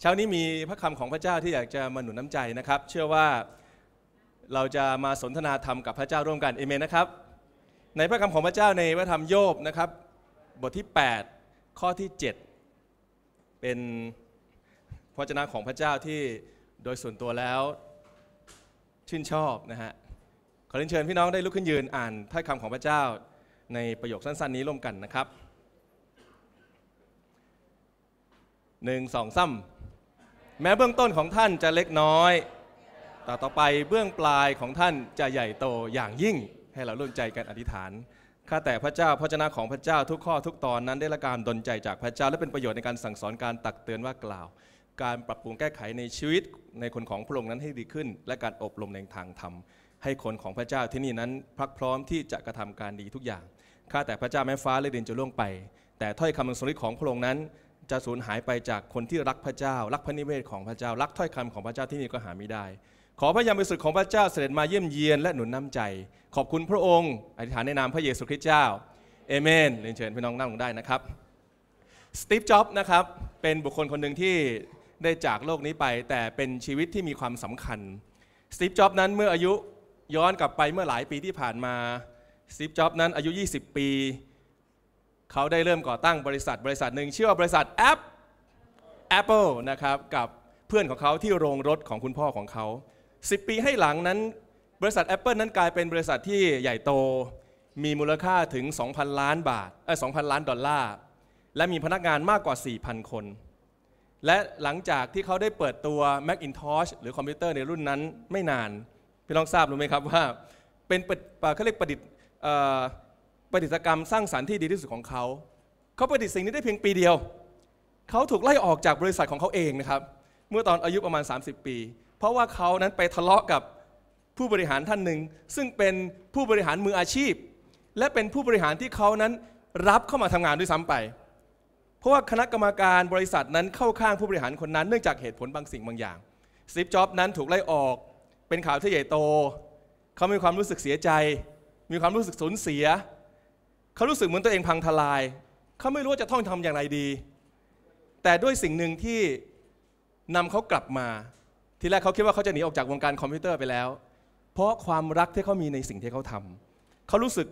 เช้านี้มีพระคำของพระเจ้าที่อยากจะมาหนุนน้ำใจนะครับ เชื่อว่าเราจะมาสนทนาธรรมกับพระเจ้าร่วมกันเอเมนนะครับ ในพระคำของพระเจ้าในพระธรรมโยบนะครับ บทที่ 8 ข้อที่ 7 เป็นพระเจ้าของพระเจ้าที่โดยส่วนตัวแล้วชื่นชอบนะฮะ ขอเรียนเชิญพี่น้องได้ลุกขึ้นยืนอ่านถ้อยคำของพระเจ้าในประโยคสั้นๆนี้ร่วมกันนะครับหนึ่งสองซ้ำแม้เบื้องต้นของท่านจะเล็กน้อย แต่ต่อไปเบื้องปลายของท่านจะใหญ่โตอย่างยิ่งให้เราร่วมใจกันอธิษฐาน ข้าแต่พระเจ้าพระชนะของพระเจ้าทุกข้อทุกตอนนั้นได้ละการดลใจจากพระเจ้าและเป็นประโยชน์ในการสั่งสอนการตักเตือนว่ากล่าว การปรับปรุงแก้ไขในชีวิตในคนของพระองค์นั้นให้ดีขึ้น และการอบรมในทางธรรม ให้คนของพระเจ้าที่นี่นั้นพักพร้อมที่จะกระทำการดีทุกอย่าง ข้าแต่พระเจ้าแม่ฟ้าและดินจะล่วงไป แต่ถ้อยคำสนทของพระองค์นั้นจะสูญหายไปจากคนที่รักพระเจ้า รักพระนิเวศของพระเจ้ารักถ้อยคำของพระเจ้าที่นี่ก็หาไม่ได้ ขอพระยามีสุดของพระเจ้าเสด็จมาเยี่ยมเยียนและหนุนน้ำใจ ขอบคุณพระองค์ อธิษฐานในนามพระเยซูคริสต์เจ้าเอเมนเรียนเชิญพี่น้องนั่งลงได้นะครับสตีฟจ็อบนะครับ เป็นบุคคลคนหนึ่งที่ได้จากโลกนี้ไปแต่เป็นชีวิตที่มีความสำคัญสตีฟจ็อบนั้นเมื่ออายุย้อนกลับไปเมื่อหลายปีที่ผ่านมาสตีฟจ็อบนั้นอายุ 20 ปีเขาได้เริ่มก่อตั้งบริษัทบริษัทหนึ่งชื่อว่าบริษัทแอป Apple นะครับกับเพื่อนของเขาที่โรงรถของคุณพ่อของเขา 10 ปีให้หลังนั้นบริษัท Apple นั้นกลายเป็นบริษัทที่ใหญ่โตมีมูลค่าถึง2,000ล้าน บาทเออ2,000ล้านดอลลาร์และมีพนักงานมากกว่า4,000 คน และหลังจากที่เขาได้เปิดตัว Macintosh หรือคอมพิวเตอร์ ในรุ่นนั้นไม่นาน พี่ลองทราบรู้ไหมครับว่าเป็นเขาเรียกประดิษฐ์ปิกรรมสร้างสารรค์ที่ดีที่สุดของเขา เขาประดิษฐ์สิ่งนี้ได้เพียงปีเดียว เขาถูกไล่ออกจากบริษัทของเขาเองนะครับ เมื่อตอนอายุประมาณ 30 ปี เพราะว่าเขานั้นไปทะเลาะกับผู้บริหารท่านหนึ่ง ซึ่งเป็นผู้บริหารมืออาชีพ และเป็นผู้บริหารที่เขานั้นรับเข้ามาทำงานด้วยซ้ำไป เพราะว่าคณะกรรมการบริษัทนั้นเข้าข้างผู้บริหารคนนั้นเนื่องจากเหตุผลบางสิ่งบางอย่างซิบจ็อบนั้นถูกไล่ออก เป็นข่าวที่ใหญ่โต เขามีความรู้สึกเสียใจ มีความรู้สึกสูญเสียเขารู้สึกเหมือนตัวเองพังทลาย เขาไม่รู้ว่าจะท่องทำอย่างไรดี แต่ด้วยสิ่งหนึ่งที่นำเขากลับมา ทีแรกเขาคิดว่าเขาจะหนีออกจากวงการคอมพิวเตอร์ไปแล้ว เพราะความรักที่เขามีในสิ่งที่เขาทำ เขารู้สึก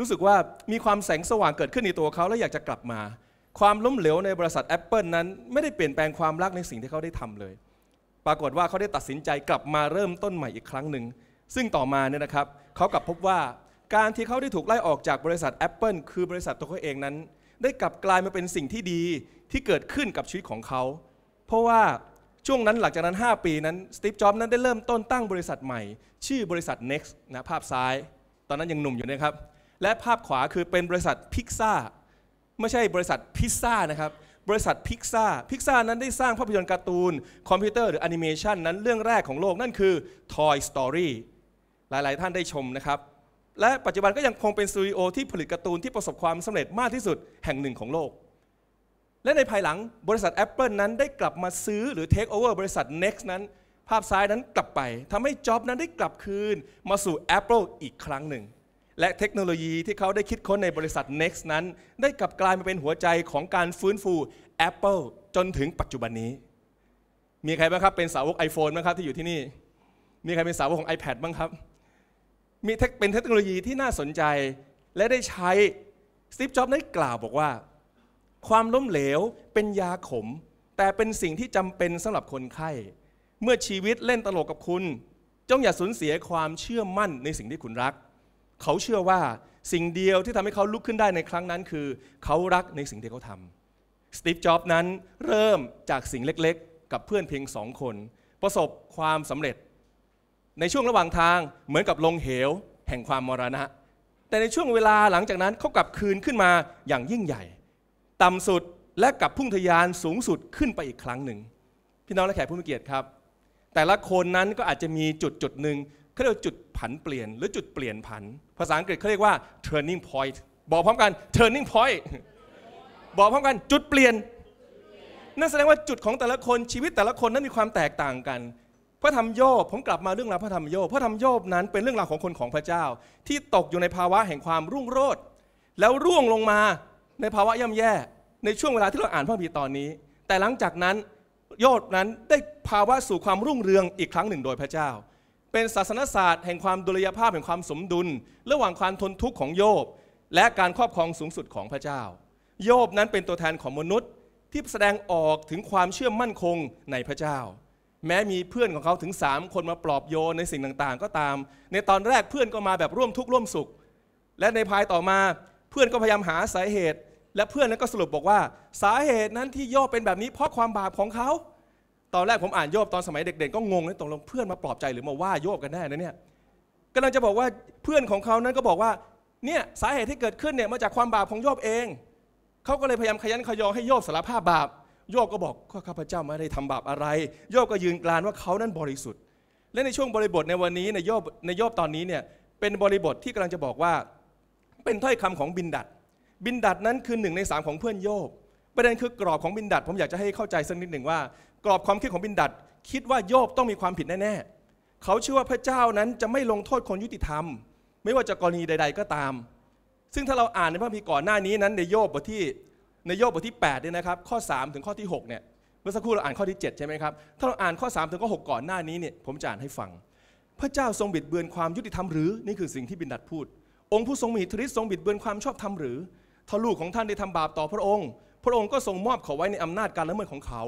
รู้สึกว่ามีความแสงสว่างเกิดขึ้นในตัวเขาและอยากจะกลับมา ความล้มเหลวในบริษัท Apple นั้นไม่ได้เปลี่ยนแปลงความรักในสิ่งที่เขาได้ทำเลย ปรากฏว่าเขาได้ตัดสินใจกลับมาเริ่มต้นใหม่อีกครั้งหนึ่ง ซึ่งต่อมาเนี่ยนะครับ เขากลับพบว่าการที่เขาได้ถูกไล่ออกจากบริษัท Apple คือบริษัทตัวเขาเองนั้น ได้กลับกลายมาเป็นสิ่งที่ดีที่เกิดขึ้นกับชีวิตของเขา เพราะว่าช่วงนั้นหลังจากนั้น 5 ปีนั้นสตีฟจ็อบส์นั้นได้เริ่มต้นตั้งบริษัทใหม่ ชื่อบริษัท Next นะภาพซ้าย ตอนนั้นยังหนุ่มอยู่นะครับ และภาพขวาคือเป็นบริษัทพิกซ่าไม่ใช่บริษัทพิซซ่านะครับบริษัทพิกซ่าพิกซ่านั้นได้สร้างภาพยนตร์การ์ตูนคอมพิวเตอร์หรือแอนิเมชันนั้นเรื่องแรกของโลกนั่นคือ Toy Story หลายๆ ท่านได้ชมนะครับและปัจจุบันก็ยังคงเป็นสตูดิโอที่ผลิตการ์ตูนที่ประสบความสำเร็จมากที่สุดแห่งหนึ่งของโลก และในภายหลังบริษัท Apple นั้นได้กลับมาซื้อหรือเทคโอเวอร์บริษัท Next นั้น ภาพซ้ายนั้นกลับไป ทำให้จ็อบนั้นได้กลับคืน มาสู่ Apple อีกครั้งหนึ่ง และเทคโนโลยีที่เขาได้คิดค้นในบริษัท Next นั้น ได้กลับกลายมาเป็นหัวใจของการฟื้นฟู Apple จนถึงปัจจุบันนี้ มีใครบ้างครับเป็นสาวก iPhone บ้างครับที่อยู่ที่นี่ มีใครเป็นสาวกของ iPad บ้างครับมีเป็นเทคโนโลยีที่น่าสนใจและได้ใช้สตีฟจ็อบส์ได้กล่าวบอกว่า ความล้มเหลวเป็นยาขม แต่เป็นสิ่งที่จำเป็นสำหรับคนไข้เมื่อชีวิตเล่นตลกกับคุณ จงอย่าสูญเสียความเชื่อมั่นในสิ่งที่คุณรัก เขาเชื่อว่าสิ่งเดียวที่ทำให้เขาลุกขึ้นได้ในครั้งนั้น คือ เขารักในสิ่งที่เขาทำสตีฟจ็อบส์นั้นเริ่มจากสิ่งเล็กๆ กับเพื่อนเพียงสองคน ประสบความสำเร็จในช่วงระหว่างทางเหมือนกับลงเหว แห่งความมรณะ แต่ในช่วงเวลาหลังจากนั้นเขากลับคืนขึ้นมาอย่างยิ่งใหญ่ ต่ำสุดและกลับพุ่งทยานสูงสุดขึ้นไปอีกครั้งหนึ่งพี่น้องและแขกผู้มีเกียรติครับ แต่ละคนนั้นก็อาจจะมีจุดจุดหนึ่งเขาเรียกจุดผันเปลี่ยน หรือจุดเปลี่ยนผัน ภาษาอังกฤษเขาเรียกว่า turning point บอกพร้อมกัน turning point บอกพร้อมกันจุดเปลี่ยนนั่นแสดงว่าจุดของแต่ละคนชีวิตแต่ละคนนั้นมีความแตกต่างกันพระธรรมโยบผมกลับมาเรื่องราวพระธรรมโยบพระธรรมโยบนั้นเป็นเรื่องราวของคนของพระเจ้า ที่ตกอยู่ในภาวะแห่งความรุ่งโรจน์แล้วร่วงลงมาในภาวะย่าแย่ ในช่วงเวลาที่เราอ่านพระคภีตอนนี้ แต่หลังจากนั้น โยบนั้นได้ภาวะสู่ความรุ่งเรืองอีกครั้งหนึ่งโดยพระเจ้า เป็นศาสนศาสตร์แห่งความดุลยภาพแห่งความสมดุล ระหว่างความทนทุกข์ของโยบและการครอบครองสูงสุดของพระเจ้า โยบนั้นเป็นตัวแทนของมนุษย์ ที่แสดงออกถึงความเชื่อมั่นคงในพระเจ้าแม้มีเพื่อนของเขาถึง 3 คนมาปลอบโยนในสิ่งต่างๆก็ตาม ในตอนแรกเพื่อนก็มาแบบร่วมทุกข์ร่วมสุข และในภายต่อมาเพื่อนก็พยายามหาสาเหตุ และเพื่อนนั้นก็สรุปบอกว่าสาเหตุนั้นที่โยบเป็นแบบนี้เพราะความบาปของเขา ตอนแรกผมอ่านโยบตอนสมัยเด็กๆ ก็งงเลยตงลงเพื่อนมาปลอบใจหรือมาว่าโยบกันแน่นะเนี่ยกำลังจะบอกว่าเพื่อนของเขานั้นก็บอกว่าเนี่ยสาเหตุที่เกิดขึ้นเนี่ยมาจากความบาปของโยบเอง เขาก็เลยพยายามขยันขยอให้โยบสารภาพบาปโยบก็บอกข้าข้าพเจ้าไม่ได้ทำบาปอะไร โยบก็ยืนกรานว่าเขานั้นบริสุทธิ์ และในช่วงบริบทในวันนี้ในโยบในโยบตอนนี้เนี่ยเป็นบริบทที่กำลังจะบอกว่า เป็นถ้อยคำของบินดัดบินดัดนั้นคือหนึ่งในสามของเพื่อนโยบ ประเด็นคือกรอบของบินดัดผมอยากจะให้เข้าใจสักนิดหนึ่งว่า กรอบความคิดของบินดัดคิดว่าโยบต้องมีความผิดแน่ๆ เขาเชื่อว่าพระเจ้านั้นจะไม่ลงโทษคนยุติธรรม ไม่ว่าจะกรณีใด ๆ ก็ตาม ซึ่งถ้าเราอ่านในพระคัมภีร์ก่อนหน้านี้นั้นในโยบบทที่ในโยบบทที่8เนี่ยนะครับข้อ 3 ถึงข้อที่6เนี่ยเมื่อสักครู่เราอ่านข้อที่7ใช่ไหมครับถ้าเราอ่านข้อ 3 ถึงข้อ 6 ก่อนหน้านี้เนี่ยผมจะอ่านให้ฟัง พระเจ้าทรงบิดเบือนความยุติธรรมหรือนี่คือสิ่งที่บินดัดพูด องค์ผู้ทรงมีิทธิฤทธิ์ทรงบิดเบือนความชอบธรรมหรือถ้าลูกของท่านได้ทำบาปต่อพระองค์ พระองค์ก็ทรงมอบเขาไว้ในอำนาจการละเมิดของเขา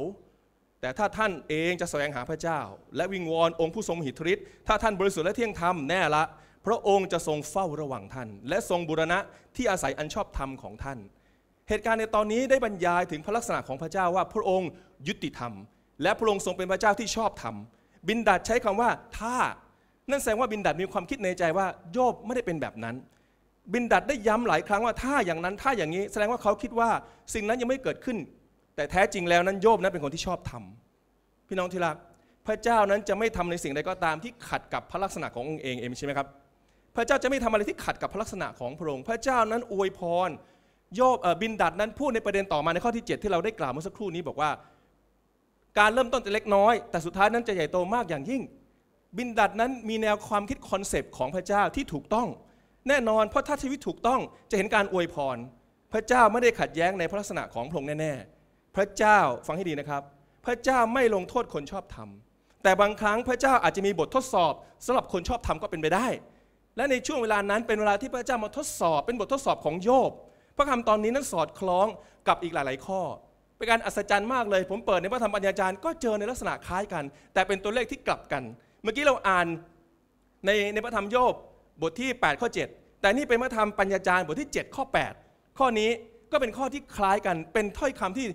แต่ถ้าท่านเองจะแสวงหาพระเจ้า และวิงวอนองค์ผู้ทรงมีิทธิฤทธิ์ถ้าท่านบริสุทธิ์และเที่ยงธรรมแน่ละ พระองค์จะทรงเฝ้าระวังท่าน และทรงบุรณะที่อาศัยอันชอบธรรมของท่านเหตุการณ์ในตอนนี้ได้บรรยายถึงพระลักษณะของพระเจ้าว่าพระองค์ ยุติธรรม และพระองค์ทรงเป็นพระเจ้าที่ชอบธรรม บินดัดใช้คำว่าถ้า นั่นแสดงว่าบินดัดมีความคิดในใจว่า โยบไม่ได้เป็นแบบนั้น บินดัดได้ย้ำหลายครั้งว่าถ้าอย่างนั้น ถ้าอย่างนี้ แสดงว่าเขาคิดว่าสิ่งนั้นยังไม่เกิดขึ้น แต่แท้จริงแล้วนั้นโยบนั้นเป็นคนที่ชอบธรรมพี่น้องที่รักพระเจ้านั้นจะไม่ทำในสิ่งใดก็ตามที่ขัดกับพระลักษณะขององค์เองเองใช่ไหมครับพระเจ้าจะไม่ทำอะไรที่ขัดกับพระลักษณะของพระองค์ พระเจ้านั้นอวยพรโยบบินดัดนั้นพูดในประเด็นต่อมาในข้อที่ 7 ที่เราได้กล่าวเมื่อสักครู่นี้บอกว่า การเริ่มต้นจะเล็กน้อย แต่สุดท้ายนั้นจะใหญ่โตมากอย่างยิ่ง บินดัดนั้นมีแนวความคิดคอนเซปต์ของพระเจ้าที่ถูกต้อง แน่นอนเพราะถ้าชีวิตถูกต้องจะเห็นการอวยพร พระเจ้าไม่ได้ขัดแย้งในพระลักษณะของพระองค์แน่ ๆ พระเจ้าฟังให้ดีนะครับ พระเจ้าไม่ลงโทษคนชอบธรรมแต่บางครั้งพระเจ้าอาจจะมีบททดสอบ สำหรับคนชอบธรรมก็เป็นไปได้ และในช่วงเวลานั้นเป็นเวลาที่พระเจ้ามาทดสอบ เป็นบททดสอบของโยบพระคำตอนนี้นั้นสอดคล้องกับอีกหลาย ๆ ข้อ เป็นการอัศจรรย์มากเลย ผมเปิดในพระธรรมปัญญาจารย์ก็เจอในลักษณะคล้ายกัน แต่เป็นตัวเลขที่กลับกัน เมื่อกี้เราอ่านในในพระธรรมโยบบทที่8ข้อ7แต่นี่เป็นพระธรรมปัญญาจารย์บทที่7ข้อ8ข้อนี้ก็เป็นข้อที่คล้ายกัน เป็นถ้อยคำที่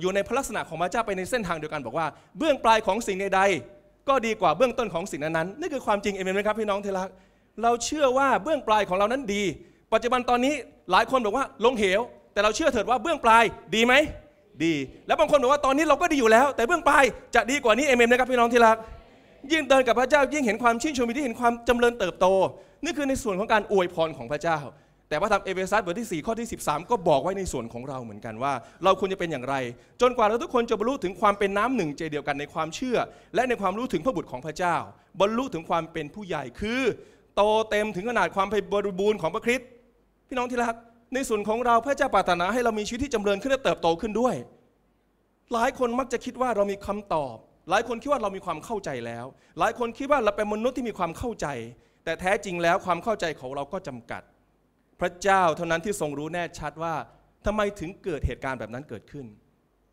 อยู่ในพระลักษณะของพระเจ้าไปในเส้นทางเดียวกัน บอกว่าเบื้องปลายของสิ่งใดๆก็ดีกว่าเบื้องต้นของสิ่งนั้นๆนี่คือความจริงเอเมนไหมครับพี่น้องเทลักเราเชื่อว่าเบื้องปลายของเรานั้นดีปัจจุบันตอนนี้ หลายคนบอกว่า ลงเหว แต่เราเชื่อเถิดว่าเบื้องปลายดีไหม ดี แล้วบางคนบอกว่าตอนนี้เราก็ดีอยู่แล้ว แต่เบื้องปลายจะดีกว่านี้เอเมนนะครับพี่น้องที่รัก ยิ่งเดินกับพระเจ้ายิ่งเห็นความชื่นชมที่เห็นความจำเริญเติบโตนี่คือในส่วนของการอวยพรของพระเจ้า แต่พระธรรมเอเฟซัสบทที่ 4 ข้อที่ 13 ก็บอกไว้ในส่วนของเราเหมือนกันว่า เราควรจะเป็นอย่างไร จนกว่าเราทุกคนจะบรรลุถึงความเป็นน้ำหนึ่งใจเดียวกันในความเชื่อ และในความรู้ถึงพระบุตรของพระเจ้าบรรลุถึงความเป็นผู้ใหญ่คือ โตเต็มถึงขนาดความไปบริบูรณ์ของพระคริสต์พี่น้องที่รัก ในส่วนของเราพระเจ้าปรารถนาให้เรามีชีวิตที่จเจริญขึ้นและเติบโตขึ้นด้วย หลายคนมักจะคิดว่าเรามีคำตอบ หลายคนคิดว่าเรามีความเข้าใจแล้ว หลายคนคิดว่าเราเป็นมนุษย์ที่มีความเข้าใจ แต่แท้จริงแล้วความเข้าใจของเราก็จำกัด พระเจ้าเท่านั้นที่ทรงรู้แน่ชัดว่าทำไมถึงเกิดเหตุการณ์แบบนั้นเกิดขึ้น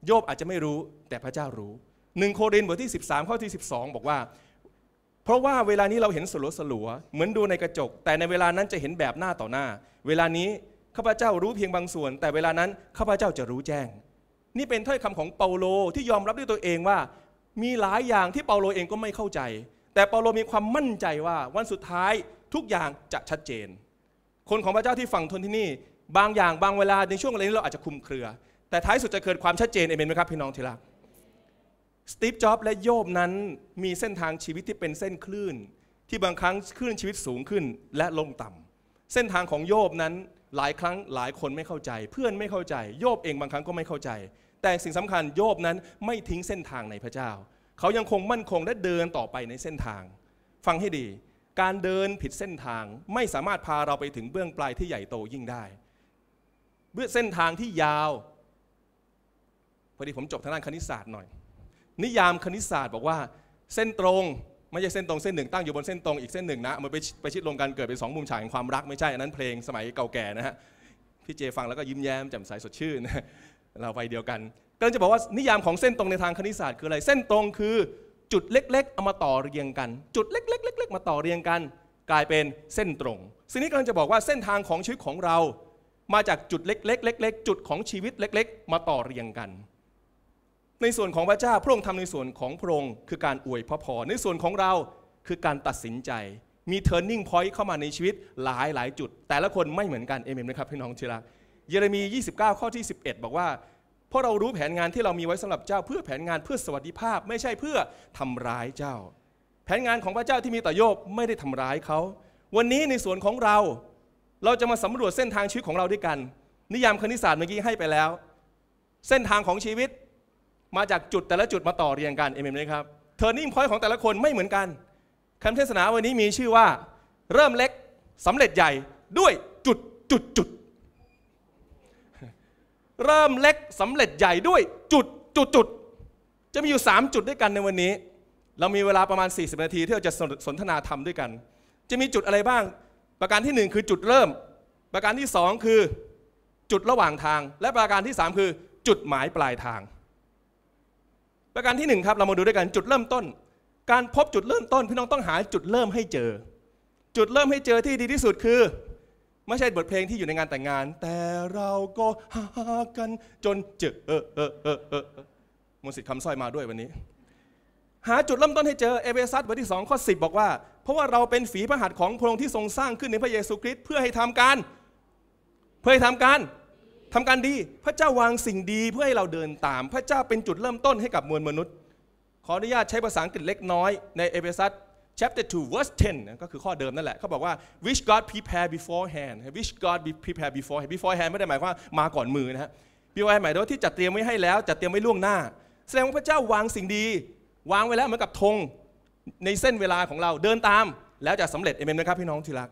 โยบอาจจะไม่รู้แต่พระเจ้ารู้ หนึ่งโครินธ์บทที่ 13ข้อที่ 12 บอกว่า เพราะว่าเวลานี้เราเห็นสลัวสลัวเหมือนดูในกระจก แต่ในเวลานั้นจะเห็นแบบหน้าต่อหน้าเวลานี้ข้าพเจ้ารู้เพียงบางส่วน แต่เวลานั้นข้าพเจ้าจะรู้แจ้ง นี่เป็นถ้อยคำของเปาโล ที่ยอมรับด้วยตัวเองว่า มีหลายอย่างที่เปาโลเองก็ไม่เข้าใจ แต่เปาโลมีความมั่นใจว่าวันสุดท้ายทุกอย่างจะชัดเจน คนของพระเจ้าที่ฝั่งทนที่นี่บางอย่างบางเวลาในช่วงอะไรนี้เราอาจจะคุมเครือ แต่ท้ายสุดจะเกิดความชัดเจนเอเมนไหมครับพี่น้องที่รักสตีฟจ็อบและโยบนั้นมีเส้นทางชีวิตที่เป็นเส้นคลื่น ที่บางครั้งคลื่นชีวิตสูงขึ้นและลงต่ำเส้นทางของโยบนั้นหลายครั้งหลายคนไม่เข้าใจเพื่อนไม่เข้าใจ โยบเองบางครั้งก็ไม่เข้าใจ แต่สิ่งสำคัญโยบนั้นไม่ทิ้งเส้นทางในพระเจ้า เขายังคงมั่นคงและเดินต่อไปในเส้นทาง ฟังให้ดี การเดินผิดเส้นทางไม่สามารถพาเราไปถึงเบื้องปลายที่ใหญ่โตยิ่งได้เบื้อเส้นทางที่ยาวพอดีผมจบทางด้านคณิตศาสตร์หน่อย นิยามคณิตศาสตร์บอกว่าเส้นตรงไม่ใช่เส้นตรงเส้นหนึ่งตั้งอยู่บนเส้นตรงอีกเส้นหนึ่งนะมันไปไปชิดลงกันเกิดเป็นสองมุมฉากแห่งความรักไม่ใช่ อันนั้นเพลงสมัยเก่าแก่นะฮะพี่เจฟังแล้วก็ยิ้มแย้มแจ่มใสสดชื่นเราไปเดียวกัน ก็จะบอกว่า นิยามของเส้นตรงในทางคณิตศาสตร์คืออะไร เส้นตรงคือจุดเล็กๆเอามาต่อเรียงกัน จุดเล็กๆเล็กๆ มาต่อเรียงกัน กลายเป็นเส้นตรงสิ่งนี้กำลังจะบอกว่าเส้นทางของชีวิตของเรา มาจากจุดเล็กๆเล็กๆจุดของชีวิตเล็ก ๆ มาต่อเรียงกันในส่วนของพระเจ้าพระองค์ทำในส่วนของพระองค์คือการอวยพระพรในส่วนของเราคือการตัดสินใจ มี turning point เข้ามาในชีวิตหลายหลายจุด แต่ละคนไม่เหมือนกันเอเมนนะครับพี่น้องที่รักเยเรมี29 ข้อที่11บอกว่าเพราะเรารู้แผนงานที่เรามีไว้สำหรับเจ้าเพื่อแผนงานเพื่อสวัสดิภาพไม่ใช่เพื่อทำร้ายเจ้า แผนงานของพระเจ้าที่มีต่อโยบไม่ได้ทำร้ายเขา วันนี้ในส่วนของเรา เราจะมาสำรวจเส้นทางชีวิตของเราด้วยกัน นิยามคณิตศาสตร์เมื่อกี้ให้ไปแล้ว เส้นทางของชีวิตมาจากจุดแต่ละจุดมาต่อเรียงกันเอเมนไหมครับ เทอร์นิ่งพอยต์ของแต่ละคนไม่เหมือนกันคำเทศนาวันนี้มีชื่อว่า เริ่มเล็กสำเร็จใหญ่ด้วยจุดจุดจุด เริ่มเล็กสำเร็จใหญ่ด้วยจุดจุดจุด จะมีอยู่ 3 จุดด้วยกันในวันนี้ เรามีเวลาประมาณ40นาทีที่เราจะสนทนาธรรมด้วยกัน จะมีจุดอะไรบ้าง ประการที่ 1 คือจุดเริ่ม ประการที่ 2 คือ จุดระหว่างทาง และประการที่ 3 คือ จุดหมายปลายทางประการที่1ครับเรามาดูด้วยกันจุดเริ่มต้น การพบจุดเริ่มต้น พี่น้องต้องหาจุดเริ่มให้เจอ จุดเริ่มให้เจอที่ดีที่สุดคือ ไม่ใช่บทเพลงที่อยู่ในงานแต่งงาน แต่เราก็หากัน จนเจอเออเออเออเออมนสิต์คำสร้อยมาด้วยวันนี้ หาจุดเริ่มต้นให้เจอเอเวซัสบทที่2ข้อ10บอกว่าเพราะว่าเราเป็นฝีพระหัตถ์ของพระองค์ที่ทรงสร้างขึ้นในพระเยซูคริสต์เพื่อให้ทำการ เพื่อให้ทำการทำการดีพระเจ้าวางสิ่งดีเพื่อให้เราเดินตาม พระเจ้าเป็นจุดเริ่มต้นให้กับมวลมนุษย์ ขออนุญาตใช้ภาษาอังกฤษเล็กน้อย ในเอเฟซัส chapter 2 verse 10 ก็คือข้อเดิมนั่นแหละเขาบอกว่า which God prepare beforehand which God prepare beforehand beforehand ไม่ได้หมายความว่ามาก่อนมือนะฮะ beforehand หมายถึงที่จัดเตรียมไว้ให้แล้ว จัดเตรียมไว้ล่วงหน้า แสดงว่าพระเจ้าวางสิ่งดี วางไว้แล้วเหมือนกับธงในเส้นเวลาของเราเดินตามแล้วจะสำเร็จเอเมนไหมครับพี่น้องที่รัก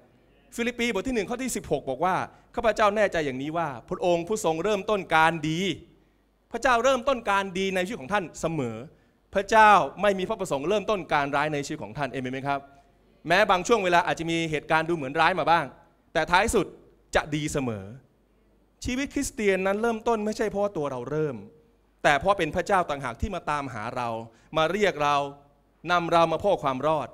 ฟิลิปปีบทที่1ข้อที่16 บอกว่าข้าพเจ้าแน่ใจอย่างนี้ว่าพระองค์ผู้ทรงเริ่มต้นการดี พระเจ้าเริ่มต้นการดีในชีวิตของท่านเสมอ พระเจ้าไม่มีพระประสงค์เริ่มต้นการร้ายในชีวิตของท่านเอเมนไหมครับ แม้บางช่วงเวลาอาจจะมีเหตุการณ์ดูเหมือนร้ายมาบ้าง แต่ท้ายสุดจะดีเสมอ ชีวิตคริสเตียนนั้นเริ่มต้นไม่ใช่เพราะตัวเราเริ่ม แต่เพราะเป็นพระเจ้าต่างหากที่มาตามหาเรา มาเรียกเรานำเรามาพ่อความรอด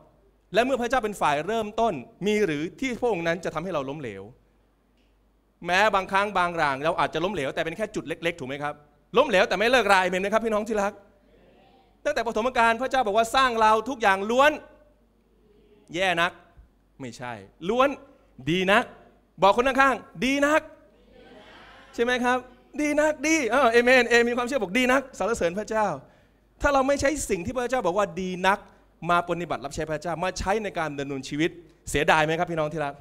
และเมื่อพระเจ้าเป็นฝ่ายเริ่มต้นมีหรือที่พระองค์นั้นจะทำให้เราล้มเหลว แม้บางครั้งบางรางเราอาจจะล้มเหลวแต่เป็นแค่จุดเล็กๆถูกไหมครับล้มเหลวแต่ไม่เลิกรายเมนนมครับพี่น้องที่รักตั้งแต่ปฐมกาลพระเจ้าบอกว่าสร้างเราทุกอย่างล้วน แย่นัก ไม่ใช่ ล้วนดีนัก บอกคนข้างๆดีนัก ใช่ไหมครับ ดีนักดี เออเอเมนเอมีความเชื่อบอกดีนักสรรเสริญพระเจ้า ถ้าเราไม่ใช้สิ่งที่พระเจ้าบอกว่าดีนักมาปฏิบัติรับใช้พระเจ้ามาใช้ในการดำเนินชีวิต เสียดายไหมครับ พี่น้องที่รัก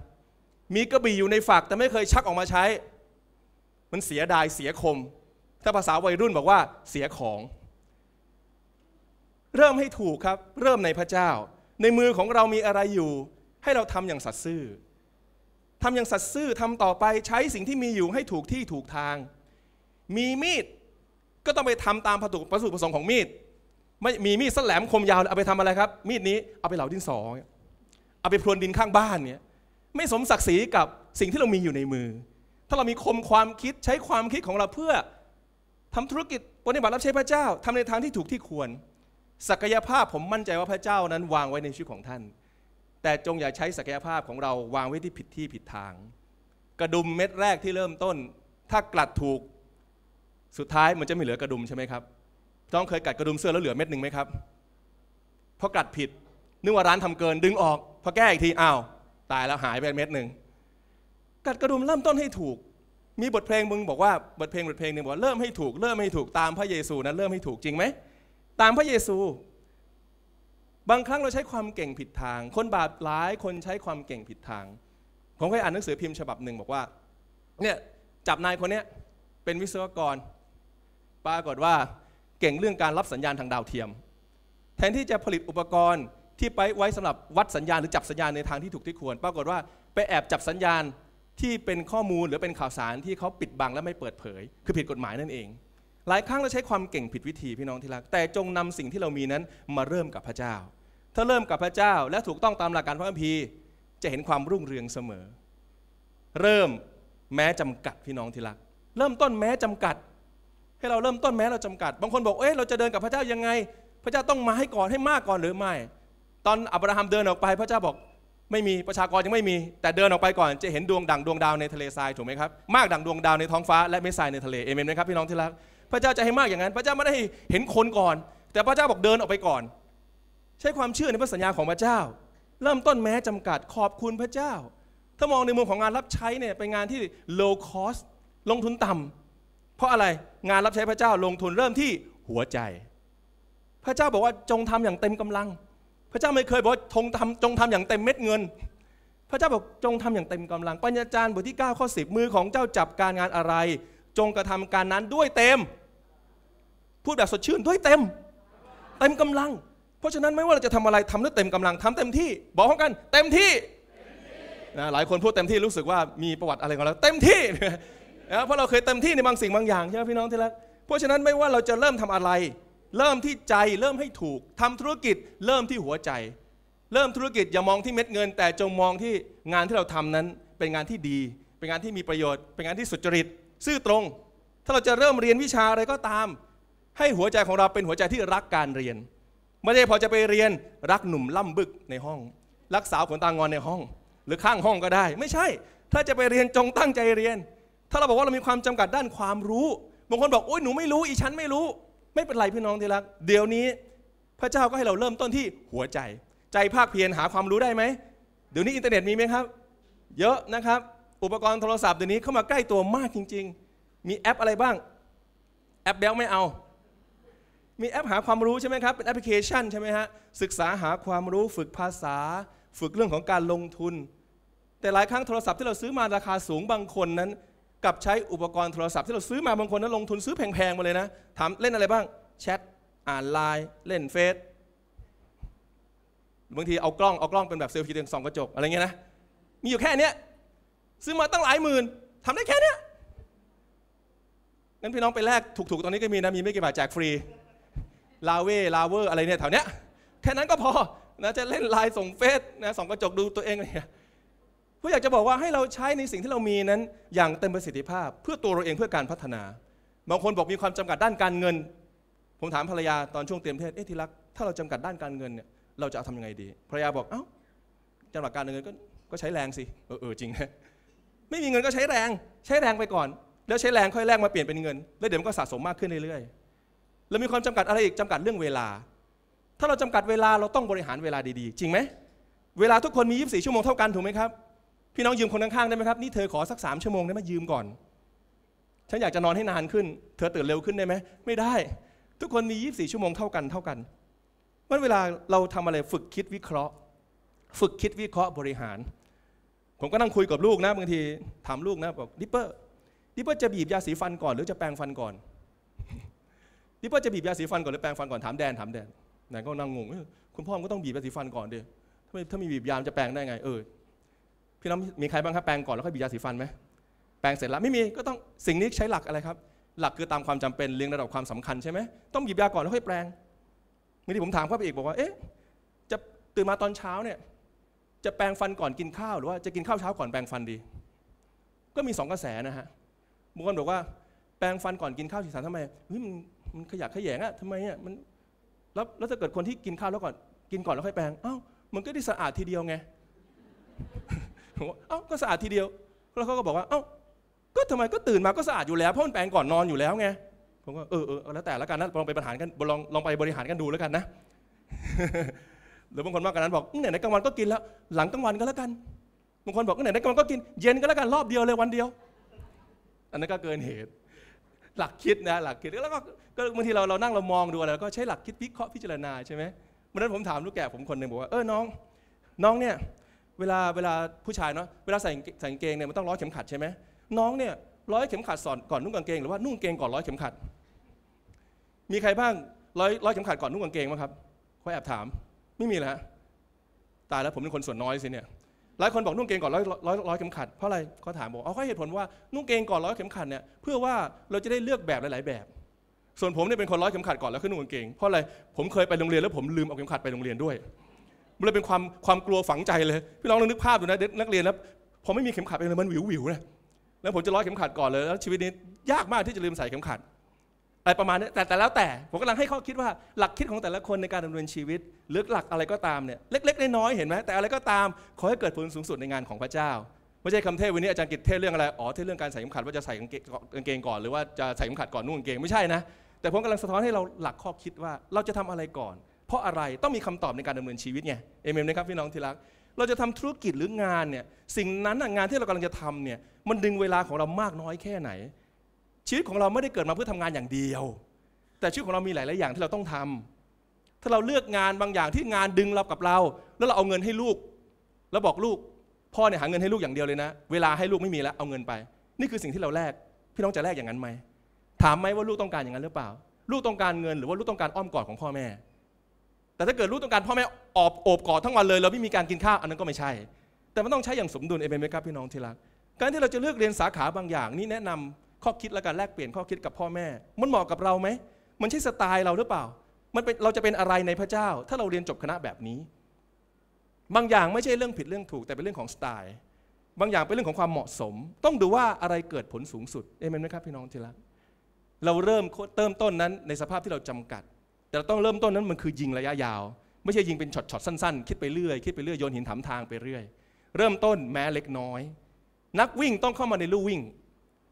มีกระบี่อยู่ในฝักแต่ไม่เคยชักออกมาใช้ มันเสียดาย เสียคม ถ้าภาษาวัยรุ่นบอกว่าเสียของ เริ่มให้ถูกครับ เริ่มในพระเจ้า ในมือของเรามีอะไรอยู่ ให้เราทำอย่างสัตย์ซื่อทำอย่างสัตย์ซื่อทำต่อไปใช้สิ่งที่มีอยู่ให้ถูกที่ถูกทาง มีมีดก็ต้องไปทำตามประสูประสงค์ของมีดไม่มีมีดสแลมคมยาวเอาไปทำอะไรครับ มีดนี้ เอาไปเหลาดินสองเอาไปพรวนดินข้างบ้านเนี่ยไม่สมศักดิ์ศรีกับสิ่งที่เรามีอยู่ในมือ ถ้าเรามีคมความคิดใช้ความคิดของเราเพื่อ ทำธุรกิจปฏิบัติรับใช้พระเจ้า ทำในทางที่ถูกที่ควร ศักยภาพผมมั่นใจว่าพระเจ้านั้นวางไว้ในชีวิตของท่าน แต่จงอย่าใช้ศักยภาพของเราวางไว้ที่ผิดที่ผิดทาง กระดุมเม็ดแรกที่เริ่มต้น ถ้ากลัดถูกสุดท้ายมันจะไม่เหลือกระดุมใช่ไหมครับจ้องเคยกัดกระดุมเสื้อแล้วเหลือเม็ดหนึ่งไหมครับพอกัดผิดนึกว่าร้านทำเกินดึงออกพอแก้อีกทีอ้าวตายแล้วหายไปเม็ดหนึ่งกัดกระดุมเริ่มต้นให้ถูก มีบทเพลงมึงบอกว่าบทเพลงบทเพลงหนึ่งบอกเริ่มให้ถูกเริ่มให้ถูกตามพระเยซูนะเริ่มให้ถูกจริงไหมตามพระเยซู บางครั้งเราใช้ความเก่งผิดทาง คนบาปหลายคนใช้ความเก่งผิดทาง ผมเคยอ่านหนังสือพิมพ์ฉบับหนึ่งบอกว่าเนี่ยจับนายคนเนี้ยเป็นวิศวกร ปรากฏว่าเก่งเรื่องการรับสัญญาณทางดาวเทียม แทนที่จะผลิตอุปกรณ์ที่ไปไว้สำหรับวัดสัญญาณหรือจับสัญญาณในทางที่ถูกที่ควรปรากฏว่าไปแอบจับสัญญาณที่เป็นข้อมูลหรือเป็นข่าวสารที่เขาปิดบังและไม่เปิดเผย คือผิดกฎหมายนั่นเอง หลายครั้งเราใช้ความเก่งผิดวิธีพี่น้องที่รักแต่จงนำสิ่งที่เรามีนั้นมาเริ่มกับพระเจ้า ถ้าเริ่มกับพระเจ้าและถูกต้องตามหลักการพระคัมภีร์จะเห็นความรุ่งเรืองเสมอ เริ่มแม้จำกัดพี่น้องที่รักเริ่มต้นแม้จำกัดให้เราเริ่มต้นแม้เราจำกัด บางคนบอกเอ้ยเราจะเดินกับพระเจ้ายังไง พระเจ้าต้องมาให้ก่อนให้มากก่อนหรือไม่ ตอนอับราฮัมเดินออกไป พระเจ้าบอกไม่มีประชากรยังไม่มีแต่เดินออกไปก่อน จะเห็นดวงดังดวงดาวในทะเลทรายถูกไหมครับมากดังดวงดาวในท้องฟ้า และเมฆทรายในทะเลเอเมนไหมครับพี่น้องที่รักพระเจ้าจะให้มากอย่างนั้น พระเจ้าไม่ได้เห็นคนก่อน แต่พระเจ้าบอกเดินออกไปก่อน ใช้ความเชื่อในพระสัญญาของพระเจ้า เริ่มต้นแม้จำกัดขอบคุณพระเจ้า ถ้ามองในมุมของงานรับใช้เนี่ยเป็นงานที่ low cost ลงทุนต่ำเพราะอะไรงานรับใช้พระเจ้าลงทุนเริ่มที่หัวใจ พระเจ้าบอกว่าจงทำอย่างเต็มกำลัง พระเจ้าไม่เคยบอกทงทำจงทำอย่างเต็มเม็ดเงิน พระเจ้าบอกจงทำอย่างเต็มกำลังปัญญาจารย์บทที่9ข้อ10มือของเจ้าจับการงานอะไร จงกระทำการนั้นด้วยเต็ม พูดแบบสดชื่นด้วยเต็ม เต็มกำลัง เพราะฉะนั้นไม่ว่าเราจะทำอะไรทำด้วยเต็มกำลัง ทำเต็มที่บอกพร้อมกันเต็มที่นะหลายคนพูดเต็มที่รู้สึกว่ามีประวัติอะไรของเราเต็มที่เพราะเราเคยเต็มที่ในบางสิ่งบางอย่างใช่ไหมพี่น้องที่รัก เพราะฉะนั้นไม่ว่าเราจะเริ่มทำอะไร เริ่มที่ใจเริ่มให้ถูก ทำธุรกิจเริ่มที่หัวใจ เริ่มธุรกิจอย่ามองที่เม็ดเงิน แต่จงมองที่งานที่เราทำนั้น เป็นงานที่ดี เป็นงานที่มีประโยชน์ เป็นงานที่สุจริตซื่อตรง ถ้าเราจะเริ่มเรียนวิชาอะไรก็ตาม ให้หัวใจของเราเป็นหัวใจที่รักการเรียน ไม่ใช่พอจะไปเรียนรักหนุ่มล่ำบึกในห้อง รักสาวขนตางอนในห้อง หรือข้างห้องก็ได้ ไม่ใช่ ถ้าจะไปเรียนจงตั้งใจเรียนถ้าเราบอกว่า เรามีความจำกัดด้านความรู้ บางคนบอกโอ้ยหนูไม่รู้อีฉันไม่รู้ ไม่เป็นไรพี่น้องที่รักเดี๋ยวนี้พระเจ้าก็ให้เราเริ่มต้นที่หัวใจ ใจภาคเพียรหาความรู้ได้ไหมเดี๋ยวนี้อินเทอร์เน็ตมีไหมครับ เยอะนะครับอุปกรณ์โทรศัพท์เดี๋ยวนี้เข้ามาใกล้ตัวมากจริง ๆ มีแอปอะไรบ้างแอปเบลไม่เอา มีแอปหาความรู้ใช่ไหมครับ เป็นแอปพลิเคชันใช่ไหมฮะศึกษาหาความรู้ฝึกภาษา ฝึกเรื่องของการลงทุน แต่หลายครั้งโทรศัพท์ที่เราซื้อมาราคาสูงบางคนนั้นกับใช้อุปกรณ์โทรศัพท์ที่เราซื้อมาบางคนนั้นลงทุนซื้อแพง ๆ มาเลยนะถามเล่นอะไรบ้าง แชท อ่านไลน์เล่นเฟซบางทีเอากล้องเอากล้องเป็นแบบเซลฟี่เดินสองกระจก อะไรเงี้ยนะ มีอยู่แค่เนี้ย ซื้อมาตั้งหลายหมื่นทำได้แค่เนี้ยงั้นพี่น้องไปแลกถูกๆ ตอนนี้ก็มีนะ มีไม่กี่บาทแจกฟรี ลาเว ลาเวอร์ อะไรเนี่ยแถวเนี้ยแค่นั้นก็พอนะจะเล่นไลน์ส่งเฟซนะสองกระจกดูตัวเองอะไรเงี้ยเพาอยากจะบอกว่าให้เราใช้ในสิ่งที่เรามีนั้นอย่างเต็มประสิทธิภาพเพื่อตัวเราเองเพื่อการพัฒนาบางคนบอกมีความจำกัดด้านการเงิน ผมถามภรรยาตอนช่วงเตรียมเทศ เอ๊ะที่รักถ้าเราจำกัดด้านการเงินเนี่ยเราจะทำยังไงดีภรรยาบอกเอ้าจำกัดการเงินก็ก็ใช้แรงสิ เออเออจริงนะไม่มีเงินก็ใช้แรงใช้แรงไปก่อนแล้วใช้แรงค่อยแลกมาเปลี่ยนเป็นเงินแล้วเดี๋ยวมันก็สะสมมากขึ้นเรื่อยๆ แล้วมีความจำกัดอะไรอีกจำกัดเรื่องเวลา ถ้าเราจำกัดเวลาเราต้องบริหารเวลาดี ๆ จริงไหมเวลาทุกคนมี24ชั่วโมงเท่ากันถูกไหมครับพี่น้องยืมคนข้างๆได้ไหมครับนี่เธอขอสักสามชั่วโมงได้ไหมยืมก่อนฉันอยากจะนอนให้นานขึ้น เธอตื่นเร็วขึ้นได้ไหมไม่ได้ ทุกคนมียี่สี่ชั่วโมงเท่ากันเท่ากันเมื่อเวลาเราทำอะไรฝึกคิดวิเคราะห์ ฝึกคิดวิเคราะห์บริหารผมก็นั่งคุยกับลูกนะบางทีถามลูกนะบอกดิปเปอร์ดิปเปอร์จะบีบยาสีฟันก่อน หรือจะแปรงฟันก่อนดิปเปอร์จะบีบยาสีฟันก่อนหรือแปรงฟันก่อนถามแดนถามแดนแดนก็นั่งงงคุณพ่อก็ต้องบีบยาสีฟันก่อนดิถ้าไม่ถ้ามีบีบยามจะแปรงได้ไงเออพี่น้องมีใครบ้างครับแปรงก่อนแล้วค่อยบีบยาสีฟันไหมแปรงเสร็จแล้วไม่มีก็ต้องสิ่งนี้ใช้หลักอะไรครับ หลักคือตามความจำเป็นเรียงระดับความสำคัญใช่ไหมต้องหยิบยาก่อนแล้วค่อยแปรงมื่อที่ผมถามเขาไปอีกบอกว่าเอ๊ะจะตื่นมาตอนเช้าเนี่ย จะแปรงฟันก่อนกินข้าวหรือว่าจะกินข้าวเช้าก่อนแปรงฟันดี ก็มีสองกระแสนะฮะบางคนบอกว่าแปรงฟันก่อนกินข้าวสีสันทำไมเฮ้ยมันมันขยักขยแยงอะทำไมอะมันแล้วแล้วถ้าเกิดคนที่กินข้าวแล้วก่อนกินก่อนแล้วค่อยแปรงเอ้ามันก็ได้สะอาดทีเดียวไงผมว่าเอ้าก็สะอาดทีเดียวแล้วเขาก็บอกว่าเอ้าก็ทำไมก็ตื่นมาก็สะอาดอยู่แล้วเพราะมันแปรงก่อนนอนอยู่แล้วไงผมก็เออเออแล้วแต่ละกันนะลองไปบริหารกันลองลองไปบริหารกันดูแล้วกันนะหรือบางคนมากกว่านั้นบอกไหนในกลางวันก็กินแล้ว หลังกลางวันก็แล้วกันบางคนบอกไหนในกลางวันก็กินเย็นก็แล้วกันรอบเดียวเลยวันเดียว อันนั้นก็เกินเหตุ หลักคิดนะหลักคิดแล้วก็บางทีเราเรานั่งเรามองดูอะไรก็ใช้หลักคิดวิเคราะห์พิจารณาใช่ไหมเมื่อนั้นผมถามลูกแก่ผมคนหนึ่งบอกว่าเออน้อง น้องเนี่ยเวลาเวลาผู้ชายเนาะเวลาใส่ใส่กางเกงเนี่ยมันต้องร้อยเข็มขัดใช่ไหมน้องเนี่ยร้อยเข็มขัดสอนก่อนนุ่งกางเกงหรือว่านุ่งเกงก่อนร้อยเข็มขัด มีใครบ้างร้อยร้อยเข็มขัดก่อนนุ่งกางเกงไหมครับค่อยแอบถามไม่มีแล้วตายแล้วผมเป็นคนส่วนน้อยสิเนี่ยหลายคนบอกนุ่งเกงก่อนร้อยร้อยร้อยเข็มขัดเพราะอะไรเขาถามบอกเอาขาเหตุผลว่านุ่งเกงก่อนร้อยเข็มขัดเนี่ยเพื่อว่าเราจะได้เลือกแบบหลายๆแบบ ส่วนผมเนี่ยเป็นคนร้อยเข็มขัดก่อนแล้วขึ้นนุ่งกางเกงเพราะอะไรผมเคยไปโรงเรียนแล้วผมลืมเอาเข็มขัดไปโรงเรียนด้วยมันเลยเป็นความความกลัวฝังใจเลยพี่น้องลองนึกภาพดูนะนักเรียนแล้วพอไม่มีเข็มขัดเองเลยมันวิววิวนะแล้วผมจะร้อยเข็มขัดก่อนเลยแล้วชีวิตนี้ยากมากที่จะลืมใส่เข็มขัดอะไรประมาณนี้แต่แต่แล้วแต่ผมกำลังให้ข้อคิดว่า หลักคิดของแต่ละคนในการดำเนินชีวิตหรือหลักอะไรก็ตามเนี่ยเล็กๆน้อยๆเห็นไหมแต่อะไรก็ตามขอให้เกิดผลสูงสุดในงานของพระเจ้าไม่ใช่คำเทศวันนี้อาจารย์กิจเทศเรื่องอะไรอ๋อเทศเรื่องการใส่เข็มขัดว่าจะใส่กางเกงก่อนหรือว่าจะใส่เข็มขัดก่อนนู่นกางเกงไม่ใช่นะแต่ผมกำลังสะท้อนให้เราหลักข้อคิดว่าเราจะทำอะไรก่อนเพราะอะไรต้องมีคำตอบในการดำเนินชีวิตไงเอเมนหะครับ พี่น้องที่รักเราจะทำธุรกิจหรืองานเนี่ย สิ่งนั้นงานที่เรากำลังจะทำเนี่ยมันดึงเวลาของเรามากน้อยแค่ไหน ชีวิตของเราไม่ได้เกิดมาเพื่อทำงานอย่างเดียว แต่ชีวิตของเรามีหลายๆอย่างที่เราต้องทำ ถ้าเราเลือกงานบางอย่างที่งานดึงเรากับเรา แล้วเราเอาเงินให้ลูก แล้วบอกลูกพ่อเนี่ยหาเงินให้ลูกอย่างเดียวเลยนะเวลาให้ลูกไม่มีแล้วเอาเงินไป นี่คือสิ่งที่เราแลกพี่น้องจะแลกอย่างนั้นไหมถามไหมว่าลูกต้องการอย่างนั้นหรือเปล่า ลูกต้องการเงิน หรือว่าลูกต้องการอ้อมกอดของพ่อแม่แต่ถ้าเกิดลูกต้องการพ่อแม่ออบโอบกอดทั้งวันเลยเราไม่มีการกินข้าวอันนั้นก็ไม่ใช่ แต่มันต้องใช้อย่างสมดุลเอเมนไหมครับพี่น้องที่รักการที่เราจะเลือกเรียนสาขาบางอย่างนี่แนะนำข้อคิดและการแลกเปลี่ยนข้อคิดกับพ่อแม่ มันเหมาะกับเราไหมมันใช่สไตล์เราหรือเปล่า มันเป็นเราจะเป็นอะไรในพระเจ้า ถ้าเราเรียนจบคณะแบบนี้ บางอย่างไม่ใช่เรื่องผิดเรื่องถูกแต่เป็นเรื่องของสไตล์ บางอย่างเป็นเรื่องของความเหมาะสม ต้องดูว่าอะไรเกิดผลสูงสุดเอเมนไหมครับพี่น้องที่รักเราเริ่มเติมต้นนั้นในสภาพที่เราจำกัดแต่ต้องเริ่มต้นนั้นมันคือยิงระยะยาว ไม่ใช่ยิงเป็นช็อตๆ สั้นๆคิดไปเรื่อยคิดไปเรื่อยโยนหินถามทางไปเรื่อย เริ่มต้นแม้เล็กน้อย นักวิ่งต้องเข้ามาในลู่วิ่ง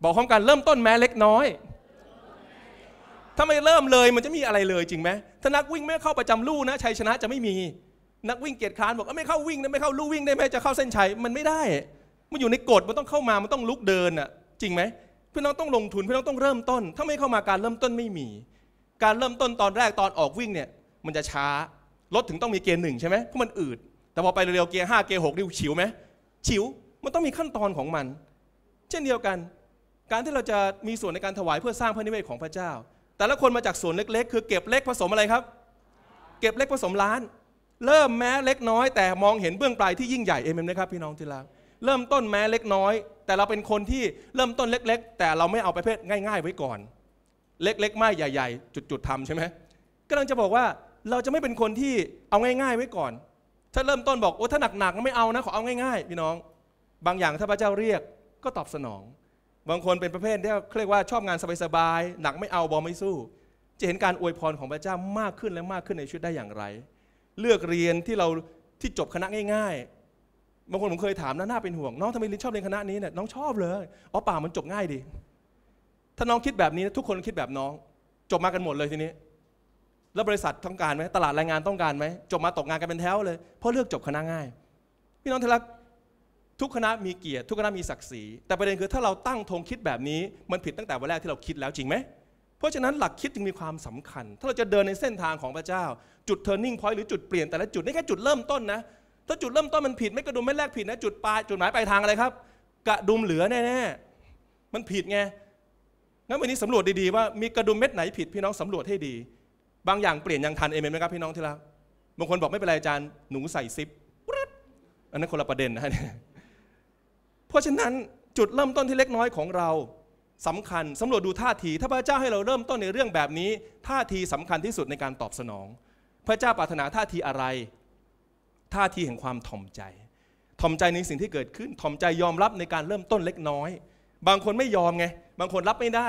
บอกพร้อมกันเริ่มต้นแม้เล็กน้อยถ้าไม่เริ่มเลยมันจะมีอะไรเลยจริงไหม ถ้านักวิ่งไม่เข้าประจำลู่นะชัยชนะจะไม่มี นักวิ่งเกียรติคานบอกว่าไม่เข้าวิ่งไไม่เข้าลู่วิ่งได้ไหมจะเข้าเส้นชัยมันไม่ได้มันอยู่ในกฎมันต้องเข้ามามันต้องลุกเดินอ่ะจริงไหมพี่น้องต้องลงทุนพี่น้องต้องเริ่มต้น ถ้าไม่เข้ามาการเริ่มต้นไม่มีการเริ่มต้นตอนแรกตอนออกวิ่งเนี่ย มันจะช้า รถถึงต้องมีเกียร์หนึ่งใช่ไหมเพราะมันอืดแต่พอไปเร็วๆ เกียร์ห้าเกียร์หกนี่ฉิวไหมฉิวมันต้องมีขั้นตอนของมัน เช่นเดียวกัน การที่เราจะมีส่วนในการถวายเพื่อสร้างพระนิเวศของพระเจ้า แต่ละคนมาจากส่วนเล็ก ๆ คือเก็บเล็กผสมอะไรครับ เก็บเล็กผสมล้าน เริ่มแม้เล็กน้อย แต่มองเห็นเบื้องปลายที่ยิ่งใหญ่เอเมนไหมครับ พี่น้องที่รักเริ่มต้นแม้เล็กน้อย แต่เราเป็นคนที่เริ่มต้นเล็กๆ แต่เราไม่เอาไปเพศง่าย ๆ ไว้ก่อนเล็ก ๆ ไม่ใหญ่ๆ จุดๆ ทำใช่ไหมกำลังจะบอกว่าเราจะไม่เป็นคนที่เอาง่ายๆ ไว้ก่อน ถ้าเริ่มต้นบอก โอ้ถ้าหนักๆไม่เอานะขอเอาง่ายๆ พี่น้อง บางอย่างถ้าพระเจ้าเรียกก็ตอบสนอง บางคนเป็นประเภทที่เรียกว่าชอบงานสบายๆ หนักไม่เอาบอไม่สู้ จะเห็นการอวยพรของพระเจ้ามากขึ้นและมากขึ้นในชีวิตได้อย่างไร เลือกเรียนที่เราที่จบคณะง่าย ๆ บางคนผมเคยถามนะน่าเป็นห่วง น้องทำไมลิงชอบเรียนคณะนี้เนี่ยน้องชอบเลย อ๋อป่ามันจบง่ายดีถ้าน้องคิดแบบนี้นะทุกคนคิดแบบน้อง จบมากันหมดเลยทีนี้ แล้วบริษัทต้องการไหมตลาดแรงงานต้องการไหมจบมาตกงานกันเป็นแถวเลย เพราะเลือกจบคณะง่าย พี่น้องทลักทุกคณะมีเกียรติทุกคณะมีศักดิ์ศรี แต่ประเด็นคือถ้าเราตั้งธงคิดแบบนี้มันผิดตั้งแต่วันแรกที่เราคิดแล้วจริงไหม เพราะฉะนั้นหลักคิดจึงมีความสำคัญ ถ้าเราจะเดินในเส้นทางของพระเจ้า จุด turning point หรือจุดเปลี่ยนแต่ละจุดนี่แค่จุดเริ่มต้นนะ ถ้าจุดเริ่มต้นมันผิดไม่กระดุมไม่แรกผิดนะจุดปลายจุดหมายปลายทางอะไรครับ กระดุมเหลือแน่ๆมันผิดไงงั้นวันนี้สำรวจดีๆว่า มีกระดุมเม็ดไหนผิดพี่น้องสำรวจให้ดี บางอย่างเปลี่ยนยังทันเอเมนไหมครับพี่น้องที่รักบางคนบอกไม่เป็นไรอาจารย์หนูใส่ซิปอันนั้นคนละประเด็นนะเนี่ยเพราะฉะนั้นจุดเริ่มต้นที่เล็กน้อยของเรา สำคัญสำรวจดูท่าที ถ้าพระเจ้าให้เราเริ่มต้นในเรื่องแบบนี้ ท่าทีสำคัญที่สุดในการตอบสนอง พระเจ้าปรารถนาท่าทีอะไร ท่าที แห่งความถ่อมใจถ่อมใจในสิ่งที่เกิดขึ้นถ่อมใจยอมรับในการเริ่มต้นเล็กน้อยบางคนไม่ยอมไง บางคนรับไม่ได้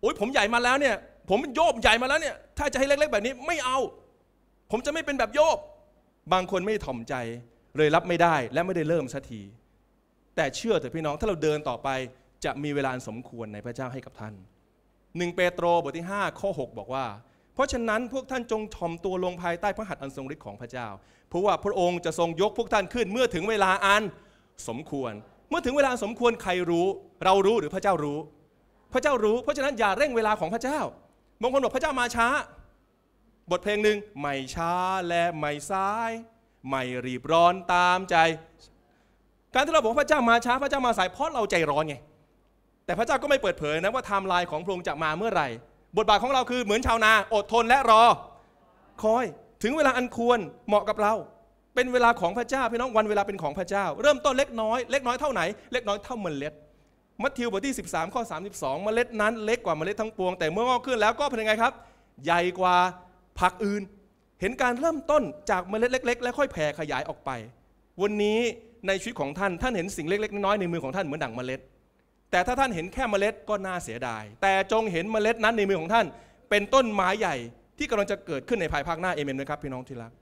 โอ้ยผมใหญ่มาแล้วเนี่ย ผมโยบใหญ่มาแล้วเนี่ย ถ้าจะให้เล็กๆแบบนี้ไม่เอา ผมจะไม่เป็นแบบโยบบางคนไม่ถ่อมใจเลยรับไม่ได้และไม่ได้เริ่มสักทีแต่เชื่อเถอะพี่น้องถ้าเราเดินต่อไปจะมีเวลาสมควรในพระเจ้าให้กับท่านหนึ่งเปโตรบทที่5ข้อ6บอกว่า เพราะฉะนั้นพวกท่านจงถ่อมตัวลงภายใต้พระหัตถ์อันทรงฤทธิ์ของพระเจ้าเพราะว่าพระองค์จะทรงยกพวกท่านขึ้นเมื่อถึงเวลาอันสมควรเมื่อถึงเวลาสมควรใครรู้เรารู้หรือพระเจ้ารู้ พระเจ้ารู้เพราะฉะนั้นอย่าเร่งเวลาของพระเจ้าบางคนบอกพระเจ้ามาช้า บทเพลงหนึ่งไม่ช้าและไม่ซ้ายไม่รีบร้อนตามใจ การที่เราบอกพระเจ้ามาช้า พระเจ้ามาสายเพราะเราใจร้อนไงแต่พระเจ้าก็ไม่เปิดเผยนะว่าไทม์ไลน์ของพระองค์จะมาเมื่อไหร่บทบาทของเราคือเหมือนชาวนาอดทนและรอ คอยถึงเวลาอันควรเหมาะกับเราเป็นเวลาของพระเจ้าพี่น้องวันเวลาเป็นของพระเจ้าเริ่มต้นเล็กน้อย เล็กน้อยเท่าไหนเล็กน้อยเท่าเมล็ดมัทธิวบทที่13ข้อ32 เมล็ดนั้น เล็กกว่าเมล็ดทั้งปวงแต่เมื่องอกขึ้นแล้วก็เป็นยังไงครับ ใหญ่กว่าผักอื่น เห็นการเริ่มต้นจากเมล็ดเล็กๆ และค่อยแผ่ขยายออกไป วันนี้ในชีวิตของท่านท่านเห็นสิ่งเล็ก ๆ น้อยๆในมือของท่านเหมือนดั่งเมล็ด แต่ถ้าท่านเห็นแค่เมล็ดก็น่าเสียดาย แต่จงเห็นเมล็ดนั้นในมือของท่าน เป็นต้นไม้ใหญ่ที่กำลังจะเกิดขึ้นในภายภาคหน้าเอเมนไหมครับพี่น้องที่รัก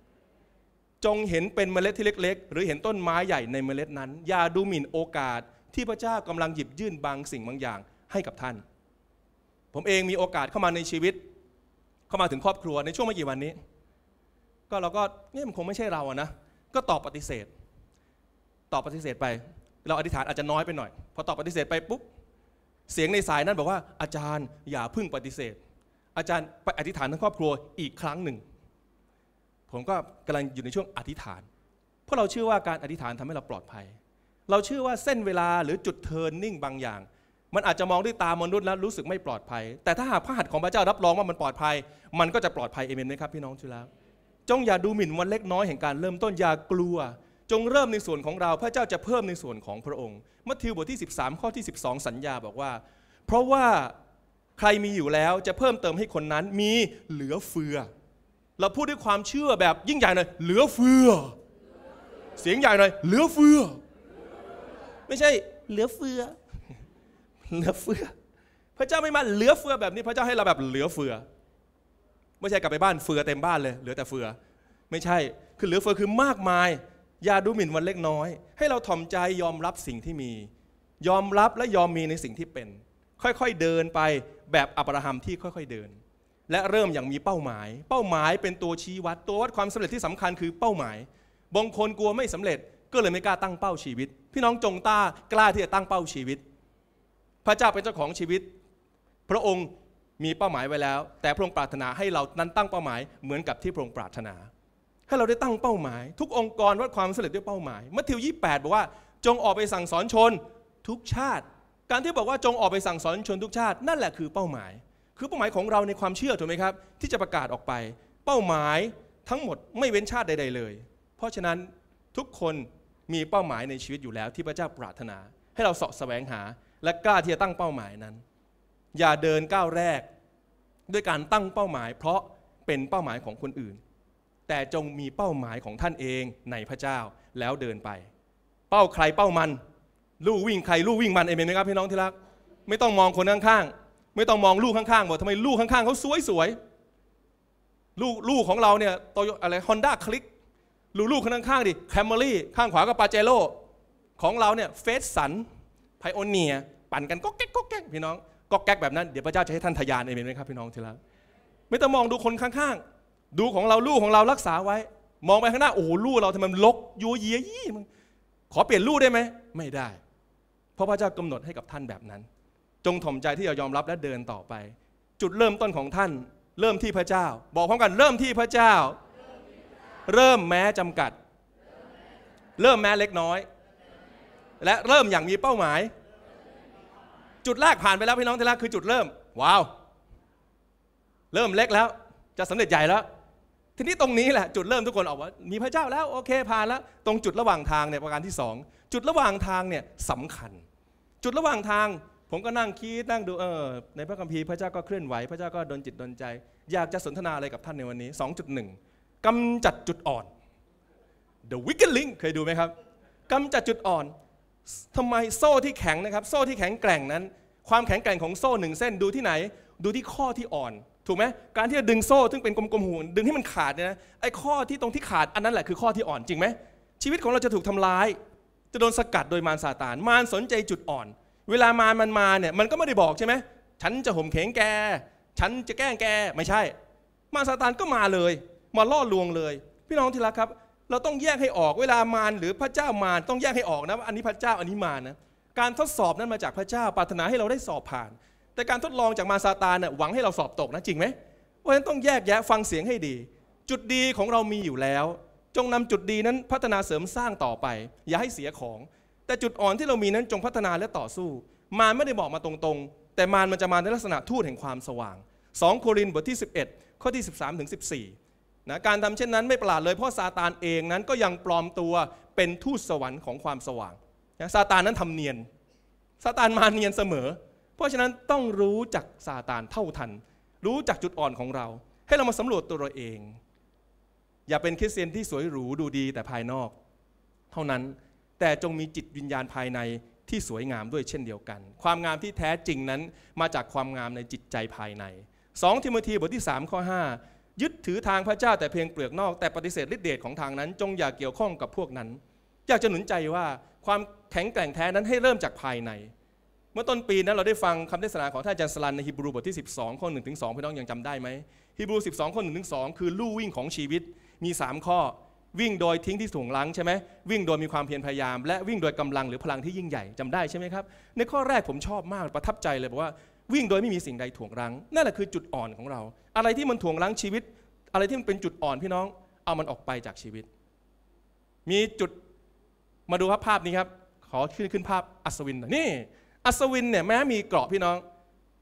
จงเห็นเป็นเมล็ดที่เล็ก ๆ หรือเห็นต้นไม้ใหญ่ในเมล็ดนั้นอย่าดูหมิ่นโอกาสที่พระเจ้ากำลังหยิบยื่นบางสิ่งบางอย่างให้กับท่าน ผมเองมีโอกาสเข้ามาในชีวิต เข้ามาถึงครอบครัวในช่วงไม่กี่วันนี้ ก็เราก็เนี่ยมันคงไม่ใช่เราอะนะก็ตอบปฏิเสธตอบปฏิเสธไป เราอธิษฐานอาจจะน้อยไปหน่อยพอตอบปฏิเสธไปปุ๊บเสียงในสายนั้นบอกว่าอาจารย์อย่าพึ่งปฏิเสธ อาจารย์ไปอธิษฐานทั้งครอบครัวอีกครั้งหนึ่งผมก็กำลังอยู่ในช่วงอธิษฐาน เพราะเราเชื่อว่าการอธิษฐานทำให้เราปลอดภัย เราเชื่อว่าเส้นเวลาหรือจุดเทิร์นนิ่งบางอย่าง มันอาจจะมองด้วยตามนุษย์แล้ว รู้สึกไม่ปลอดภัย แต่ถ้าหากพระหัตถ์ของพระเจ้ารับรองว่ามันปลอดภัย มันก็จะปลอดภัย เอเมนไหมครับพี่น้องที่รัก จงอย่าดูหมิ่นวันเล็กน้อยแห่งการเริ่มต้นอย่ากลัว จงเริ่มในส่วนของเราพระเจ้าจะเพิ่มในส่วนของพระองค์ มัทธิวบทที่ 13 ข้อที่ 12 สัญญาบอกว่า เพราะว่าใครมีอยู่แล้วจะเพิ่มเติมให้คนนั้นมีเหลือเฟือเราพูดด้วยความเชื่อแบบยิ่งใหญ่หน่อยเหลือเฟือ เสียงใหญ่หน่อย เหลือเฟือ ไม่ใช่ เหลือเฟือ เหลือเฟือ พระเจ้าไม่มาเหลือเฟือแบบนี้ พระเจ้าให้เราแบบเหลือเฟือ ไม่ใช่กลับไปบ้านเฟือเต็มบ้านเลย เหลือแต่เฟือ ไม่ใช่ คือเหลือเฟือคือมากมาย อย่าดูหมิ่นวันเล็กน้อย ให้เราถ่อมใจยอมรับสิ่งที่มี ยอมรับและยอมมีในสิ่งที่เป็น ค่อยๆเดินไปแบบอับราฮัมที่ค่อยๆเดินและเริ่มอย่างมีเป้าหมาย เป้าหมายเป็นตัวชี้วัดตัววัดความสำเร็จที่สำคัญคือเป้าหมายบางคนกลัวไม่สำเร็จก็เลยไม่กล้าตั้งเป้าชีวิต พี่น้องจงต้ากล้าที่จะตั้งเป้าชีวิต พระเจ้าเป็นเจ้าของชีวิต พระองค์มีเป้าหมายไว้แล้ว แต่พระองค์ปรารถนาให้เรานั้นตั้งเป้าหมายเหมือนกับที่พระองค์ปรารถนาให้เราได้ตั้งเป้าหมาย ทุกองค์กรวัดความสำเร็จด้วยเป้าหมายมัทธิว28บอกว่าจงออกไปสั่งสอนชนทุกชาติ การที่บอกว่าจงออกไปสั่งสอนชนทุกชาติ นั่นแหละคือเป้าหมายคือเป้าหมายของเราในความเชื่อถูกไหมครับ ที่จะประกาศออกไป เป้าหมายทั้งหมดไม่เว้นชาติใด ๆเลย เพราะฉะนั้นทุกคนมีเป้าหมายในชีวิตอยู่แล้วที่พระเจ้าปรารถนา ให้เราเสาะแสวงหาและกล้าที่จะตั้งเป้าหมายนั้น อย่าเดินก้าวแรกด้วยการตั้งเป้าหมาย เพราะเป็นเป้าหมายของคนอื่น แต่จงมีเป้าหมายของท่านเองในพระเจ้าแล้วเดินไป เป้าใครเป้ามัน ลู่วิ่งใครลู่วิ่งมันเอเมนไหมครับพี่น้องที่รักไม่ต้องมองคนข้างๆไม่ต้องมองลูกข้างๆ บอกทำไมลูกข้างๆ เขาสวยๆลูกลูกของเราเนี่ยโตอะไรฮอนด้าคลิกลูกลูกข้างๆ ดิแคมเมอรี่ข้างขวาก็ปาเจโร่ของเราเนี่ยเฟสสันไพโอเนียปั่นกันก็แก๊กก็แก๊กพี่น้องก็แก๊กแบบนั้นเดี๋ยวพระเจ้าจะให้ท่านทยานเอเมนไหมครับพี่น้องทีละไม่ต้องมองดูคนข้างๆ ดูของเราลูกของเรารักษาไว้ มองไปข้างหน้าโอ้ลูกเราทำไมลกยัวเยียยี่มึงขอเปลี่ยนลูกได้ไหม ไม่ได้ เพราะพระเจ้ากำหนดให้กับท่านแบบนั้นจงถ่อมใจที่จะยอมรับและเดินต่อไป จุดเริ่มต้นของท่าน เริ่มที่พระเจ้า บอกพร้อมกันเริ่มที่พระเจ้า เริ่มแม้จำกัด เริ่มแม้เล็กน้อย และเริ่มอย่างมีเป้าหมาย จุดแรกผ่านไปแล้วพี่น้องที่แกคือ จุดเริ่ม ว้าว เริ่มเล็กแล้ว จะสำเร็จใหญ่แล้วทีนี้ตรงนี้แหละจุดเริ่มทุกคนออกว่ามีพระเจ้าแล้วโอเคผ่านแล้ว ตรงจุดระหว่างทางเนี่ยประการที่2จุดระหว่างทางเนี่ยสำคัญ จุดระหว่างทางผมก็นั่งคิดนั่งดูเออในพระคัมภีร์พระเจ้าก็เคลื่อนไหวพระเจ้าก็ดนจิตดนใจอยากจะสนทนาอะไรกับท่านในวันนี้ 2.1กำจัดจุดอ่อน The Wicked Link เคยดูไหมครับกำจัดจุดอ่อนทำไมโซ่ที่แข็งนะครับ โซ่ที่แข็งแกร่งนั้น ความแข็งแกร่งของโซ่หนึ่งเส้นดูที่ไหน ดูที่ข้อที่อ่อนถูกไหมการที่จะดึงโซ่ซึ่งเป็นกลมๆหูดึงให้มันขาดเนี่ยนะไอ้ข้อที่ตรงที่ขาดอันนั้นแหละคือข้อที่อ่อนจริงไหมชีวิตของเราจะถูกทำลาย จะโดนสกัดโดยมารซาตานมารสนใจจุดอ่อนเวลามารมันมาเนี่ยมันก็ไม่ได้บอกใช่ไหม ฉันจะห่มเขงแกฉันจะแกล้งแก ไม่ใช่ มาซาตานก็มาเลย มาล่อลวงเลย พี่น้องที่รักครับ เราต้องแยกให้ออกเวลามารหรือพระเจ้ามารต้องแยกให้ออกนะอันนี้พระเจ้าอันนี้มานะการทดสอบนั้นมาจากพระเจ้าปรารถนาให้เราได้สอบผ่าน แต่การทดลองจากมาซาตานเนี่ยหวังให้เราสอบตกนะจริงไหมเพราะฉะนั้นต้องแยกแยะฟังเสียงให้ดี จุดดีของเรามีอยู่แล้ว จงนำจุดดีนั้นพัฒนาเสริมสร้างต่อไป อย่าให้เสียของแต่จุดอ่อนที่เรามีนั้นจงพัฒนาและต่อสู้ มารไม่ได้บอกมาตรงๆ แต่มารมันจะมาในลักษณะทูตแห่งความสว่าง 2 โครินธ์บทที่ 11 ข้อที่ 13ถึง14 นะ การทำเช่นนั้นไม่ประหลาดเลย เพราะซาตานเองนั้นก็ยังปลอมตัวเป็นทูตสวรรค์ของความสว่างนะซาตานนั้นทำเนียน ซาตานมาเนียนเสมอ เพราะฉะนั้นต้องรู้จักซาตานเท่าทัน รู้จักจุดอ่อนของเรา ให้เรามาสำรวจตัวเราเอง อย่าเป็นคริสเตียนที่สวยหรูดูดีแต่ภายนอก เท่านั้นแต่จงมีจิตวิญญาณภายในที่สวยงามด้วยเช่นเดียวกัน ความงามที่แท้จริงนั้นมาจากความงามในจิตใจภายใน 2 ทิโมธีบทที่3ข้อ5ยึดถือทางพระเจ้า แต่เพียงเปลือกนอก แต่ปฏิเสธฤทธิเดชของทางนั้น จงอย่าเกี่ยวข้องกับพวกนั้นอยากจะหนุนใจว่าความแข็งแกร่งแท้นั้นให้เริ่มจากภายใน เมื่อต้นปีนั้นเราได้ฟังคำเทศนาของท่านจันสลันในฮิบรูบทที่ 12ข้อ1ถึง2พี่น้องยังจำได้ไหมฮิบรู12ข้อ1ถึง2คือลู่วิ่งของชีวิตมี 3 ข้อวิ่งโดยทิ้งที่สูงลังใช่ไหมวิ่งโดยมีความเพียรพยายาม และวิ่งโดยกำลังหรือพลังที่ยิ่งใหญ่จำได้ใช่ไหมครับในข้อแรกผมชอบมากประทับใจเลยบอกว่า วิ่งโดยไม่มีสิ่งใดถ่วงรั้งนั่นแหละคือจุดอ่อนของเรา อะไรที่มันถ่วงรั้งชีวิต อะไรที่มันเป็นจุดอ่อนพี่น้อง เอามันออกไปจากชีวิต มีจุดมาดูครับภาพนี้ครับ ขอขึ้นขึ้นภาพอัศวินนี่ อัศวินเนี่ยแม้มีเกราะพี่น้อง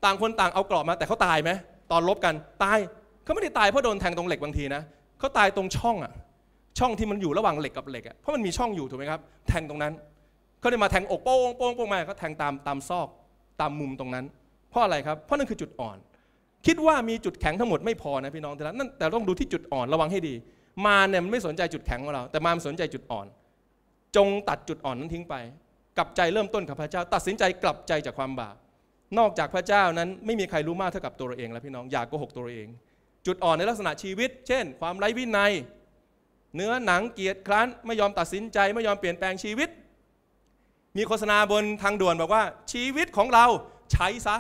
ต่างคนต่างเอาเกราะมา แต่เขาตายไหมตอนลบกันตายเขาไม่ได้ตายเพราะโดนแทงตรงเหล็กบางทีนะเขาตายตรงช่องอะ่ะช่องที่มันอยู่ระหว่างเหล็กกับเหล็กอ่ะเพราะมันมีช่องอยู่ถูกไหมครับแทงตรงนั้นเขาเลยมาแทงอกโป้งโป้งโป้งมาเขาแทงตามตามซอกตามมุมตรงนั้น เพราะอะไรครับเพราะนั่นคือจุดอ่อน คิดว่ามีจุดแข็งทั้งหมดไม่พอนะพี่น้องแต่ละนั่นแต่ต้องดูที่จุดอ่อนระวังให้ดี มาเนี่ยมันไม่สนใจจุดแข็งของเรา แต่มามสนใจจุดอ่อนจงตัดจุดอ่อนนั้นทิ้งไปกลับใจเริ่มต้นกับพระเจ้า ตัดสินใจกลับใจจากความบาปนอกจากพระเจ้านั้นไม่มีใครรู้มากเท่ากับตัวเราเองแล้วพี่น้องอย่ากโกหกตัวเเอง จุดอ่อนในลักษณะชีวิต เช่น ความไร้วินัยเนื้อหนังเกียริคร้านไม่ยอมตัดสินใจไม่ยอมเปลี่ยนแปลงชีวิต มีโฆษณาบนทางด่วนบอกว่าชีวิตของเราใช้ ซะ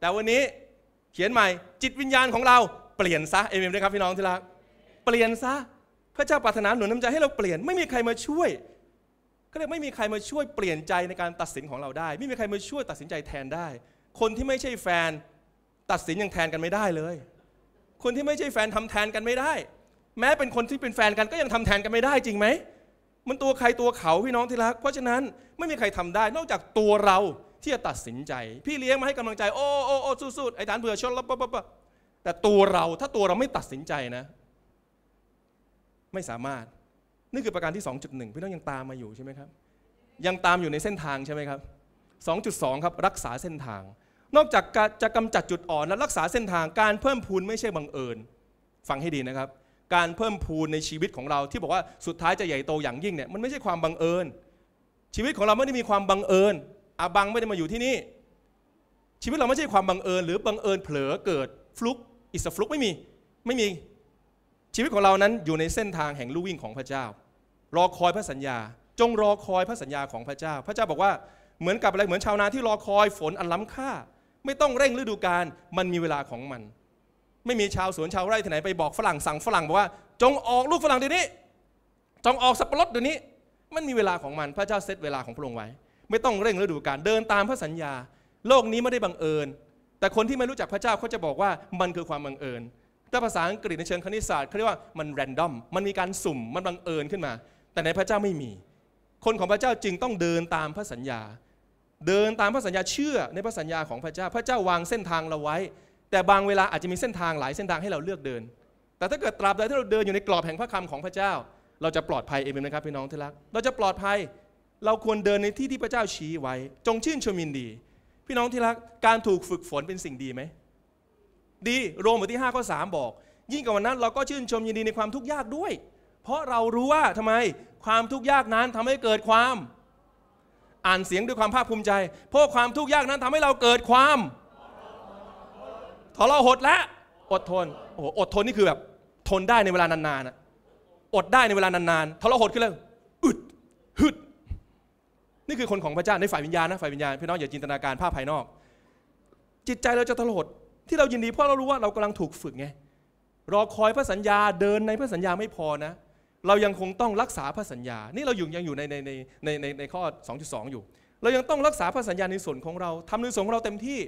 แต่วันนี้เขียนใหม่จิตวิญญาณของเราเปลี่ยน ซะ เอเมนด้วยครับพี่น้องที่รักเปลี่ยนซะพระเจ้าปรารถนาหนุนน้ำใจให้เราเปลี่ยนไม่มีใครมาช่วย ก็เลยไม่มีใครมาช่วยเปลี่ยนใจในการตัดสินของเราได้ ไม่มีใครมาช่วยตัดสินใจแทนได้ คนที่ไม่ใช่แฟนตัดสินยังแทนกันไม่ได้เลย คนที่ไม่ใช่แฟนทำแทนกันไม่ได้แม้เป็นคนที่เป็นแฟนกันก็ยังทำแทนกันไม่ได้จริงไหมมันตัวใครตัวเขา พี่น้องที่รัก เพราะฉะนั้นไม่มีใครทำได้ นอกจากตัวเราที่จะตัดสินใจ พี่เลี้ยงมาให้กำลังใจ โอ้โอ้โอ้สู้ๆไอ้ฐานเผื่อชนแล้วปะปะปะแต่ตัวเราถ้าตัวเราไม่ตัดสินใจนะ ไม่สามารถนี่คือประการที่ 2.1 พี่น้องยังตามมาอยู่ใช่ไหมครับ ยังตามอยู่ในเส้นทางใช่ไหมครับ 2.2 ครับรักษาเส้นทาง นอกจากจะกำจัดจุดอ่อนและรักษาเส้นทางการเพิ่มพูนไม่ใช่บังเอิญฟังให้ดีนะครับการเพิ่มพูนในชีวิตของเราที่บอกว่าสุดท้ายจะใหญ่โตอย่างยิ่งเนี่ยมันไม่ใช่ความบังเอิญ ชีวิตของเราไม่ได้มีความบังเอิญอาบังไม่ได้มาอยู่ที่นี่ ชีวิตเราไม่ใช่ความบังเอิญ หรือบังเอิญ เผลอเกิดฟลุกอิสฟลุกไม่มีไม่มี ชีวิตของเรานั้นอยู่ในเส้นทางแห่งลู่วิ่งของพระเจ้า รอคอยพระสัญญา จงรอคอยพระสัญญาของพระเจ้า พระเจ้าบอกว่าเหมือนกับอะไรเหมือนชาวนาที่รอคอยฝนอันล้ำค่า ไม่ต้องเร่งฤดูกาลมันมีเวลาของมันไม่มีชาวสวนชาวไร่ที่ไหนไปบอกฝรั่งสั่งฝรั่งบอกว่า จงออกลูกฝรั่งเดี๋ยวนี้จงออกสับปะรดเดี๋ยวนี้ มันมีเวลาของมันพระเจ้าเซตเวลาของพระองค์ไว้ ไม่ต้องเร่งฤดูกาลเดินตามพระสัญญา โลกนี้ไม่ได้บังเอิญ แต่คนที่ไม่รู้จักพระเจ้าเขาจะบอกว่ามันคือความบังเอิญถ้าภาษาอังกฤษในเชิงคณิตศาสตร์เขาเรียกว่ามันแรนดอมมันมีการสุ่มมันบังเอิญขึ้นมา แต่ในพระเจ้าไม่มี คนของพระเจ้าจึงต้องเดินตามพระสัญญา เดินตามพระสัญญาเชื่อในพระสัญญาของพระเจ้าพระเจ้าวางเส้นทางเราไว้แต่บางเวลา อาจจะมีเส้นทางหลายเส้นทางให้เราเลือกเดิน แต่ถ้า เกิดตราบใดที่เราเดินอยู่ในกรอบแห่งพระคำของพระเจ้า เราจะปลอดภัยเองนะครับพี่น้องที่รัก เราจะปลอดภัย เราควรเดินในที่ที่พระเจ้าชี้ไว้ จงชื่นชมินดี พี่น้องที่รักการถูกฝึกฝนเป็นสิ่งดีไหมดีโรมบทที่5ข้อ3บอก ยิ่งกว่านั้น เราก็ชื่นชมยินดีในความทุกข์ยากด้วย เพราะเรารู้ว่าทำไมความทุกข์ยากนั้นทำให้เกิดความ อ่านเสียงด้วยความภาคภูมิใจ เพราะความทุกข์ยากนั้นทำให้เราเกิดความทรหดละอดทนโอ้โหอดทนนี่คือแบบ ทนได้ในเวลานานๆนะอดได้ในเวลานานๆทรหดคืออะไรอึดหึดนี่คือคนของพระเจ้าในฝ่ายวิญญาณนะฝ่ายวิญญาณพี่น้องอย่าจินตนาการภาพภายนอก จิตใจเราจะทรหด ที่เรายินดีเพราะเรารู้ว่าเรากำลังถูกฝึกไง รอคอยพระสัญญาเดินในพระสัญญาไม่พอนะ เรายังคงต้องรักษาพระสัญญา นี่เราอยู่ยังอยู่ในในในในในข้อ 2.2 อยู่ เรายังต้องรักษาพระสัญญาในส่วนของเรา ทำในส่วนของเราเต็มที่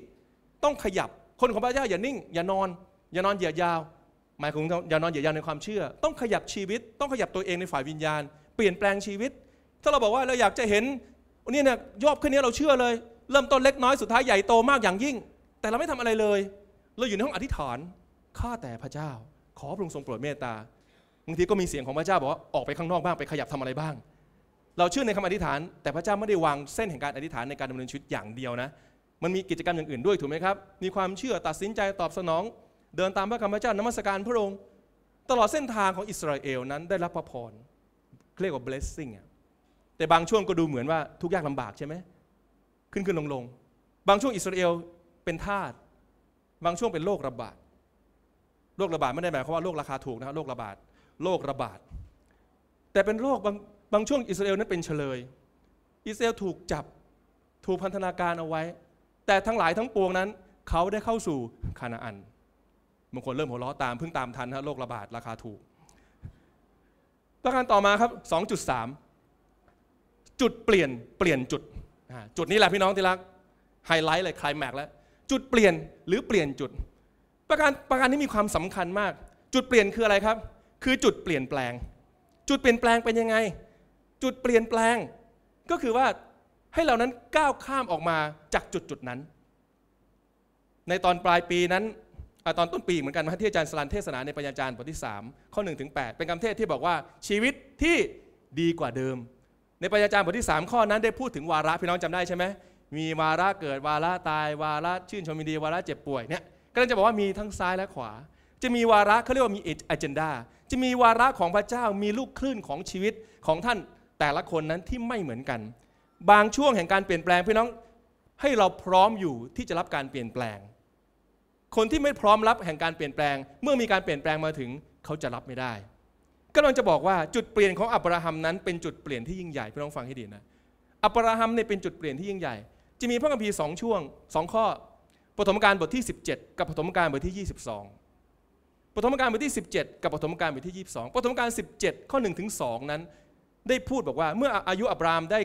ต้องขยับคนของพระเจ้าอย่านิ่งอย่านอน อย่านอนเหยียดยาวหมายถึงอย่านอนเหยียดยาวในความเชื่อ ต้องขยับชีวิต ต้องขยับตัวเองในฝ่ายวิญญาณ เปลี่ยนแปลงชีวิต ถ้าเราบอกว่าเราอยากจะเห็นนี่เนี่ยยอบแค่นนี้เราเชื่อเลย เริ่มต้นเล็กน้อยสุดท้ายใหญ่โตมากอย่างยิ่ง แต่เราไม่ทำอะไรเลย เราอยู่ในห้องอธิษฐานข้าแต่พระเจ้าขอพระองค์ทรงโปรดเมตตาบางทีก็มีเสียงของพระเจ้าบอกว่าออกไปข้างนอกบ้างไปขยับทำอะไรบ้าง เราเชื่อในคำอธิษฐาน แต่พระเจ้าไม่ได้วางเส้นแห่งการอธิษฐานในการดำเนินชีวิตอย่างเดียวนะมันมีกิจกรรมอย่างอื่นด้วยถูกไหมครับ มีความเชื่อตัดสินใจตอบสนอง เดินตามพระคำพระเจ้านมัสการพระองค์ตลอดเส้นทางของอิสราเอลนั้นได้รับพระพรเรียกว่า blessing แต่บางช่วงก็ดูเหมือนว่าทุกยากลำบากใช่ไหมขึ้นขึ้นลงลงบางช่วงอิสราเอลเป็นทาสบางช่วงเป็นโรคระบาดโรคระบาดไม่ได้หมายความว่าโรคราคาถูกนะครับโรคระบาดโรคระบาดแต่เป็นโรคบางบางช่วงอิสราเอลนั้นเป็นเฉลย อิสราเอลถูกจับถูกพันธนาการเอาไว้แต่ทั้งหลายทั้งปวงนั้น เขาได้เข้าสู่คานาอันบางคนเริ่มหัวเราะตามเพิ่งตามทันฮะโรคระบาดราคาถูก ประการต่อมาครับ 2.3 จุดเปลี่ยนเปลี่ยนจุด จุดนี้แหละพี่น้องที่รักไฮไลท์เลยคลายแม็กแล้วจุดเปลี่ยนหรือเปลี่ยนจุด ประการประการนี้มีความสำคัญมาก จุดเปลี่ยนคืออะไรครับ คือจุดเปลี่ยนแปลง จุดเปลี่ยนแปลงเป็นยังไง จุดเปลี่ยนแปลงก็คือว่าให้เรานั้นก้าวข้ามออกมาจากจุดจุดนั้น ในตอนปลายปีนั้นตอนต้นปีเหมือนกันที่อาจารย์สลันเทศนาในปัญญาจารย์บทที่ 3 ข้อ1ถึง8เป็นคำเทศที่บอกว่าชีวิตที่ดีกว่าเดิม ในปัญญาจารย์บทที่ 3 ข้อนั้นได้พูดถึงวาระพี่น้องจำได้ใช่ไหมมีวาระเกิดวาระตาย วาระชื่น ชมยินดีวาระเจ็บป่วยเนี่ยก็เลยจะบอกว่ามีทั้งซ้ายและขวาจะมีวาระเขาเรียกว่ามีเอเจนดาจะมีวาระของพระเจ้ามีลูกคลื่นของชีวิตของท่านแต่ละคนนั้นที่ไม่เหมือนกันบางช่วงแห่งการเปลี่ยนแปลงพี่น้องให้เราพร้อมอยู่ที่จะรับการเปลี่ยนแปลง คนที่ไม่พร้อมรับแห่งการเปลี่ยนแปลงเมื่อมีการเปลี่ยนแปลงมาถึงเขาจะรับไม่ได้ ก็ลังจะบอกว่า จุดเปลี่ยนของอับราฮัมนั้นเป็นจุดเปลี่ยนที่ยิ่งใหญ่พี่น้องฟังให้ดีนะ อับราฮัมเนี่ยเป็นจุดเปลี่ยนที่ยิ่งใหญ่ จะมีพระคัมภีร์สองช่วงสองข้อปฐมกาลบทที่ 17 กับปฐมกาลบทที่ 22ปฐมกาลบทที่ 17 กับปฐมกาลบทที่ 22ปฐมกาล17ข้อ1ถึง2นั้นได้พูดบอกว่าเมื่ออายุอับรามได้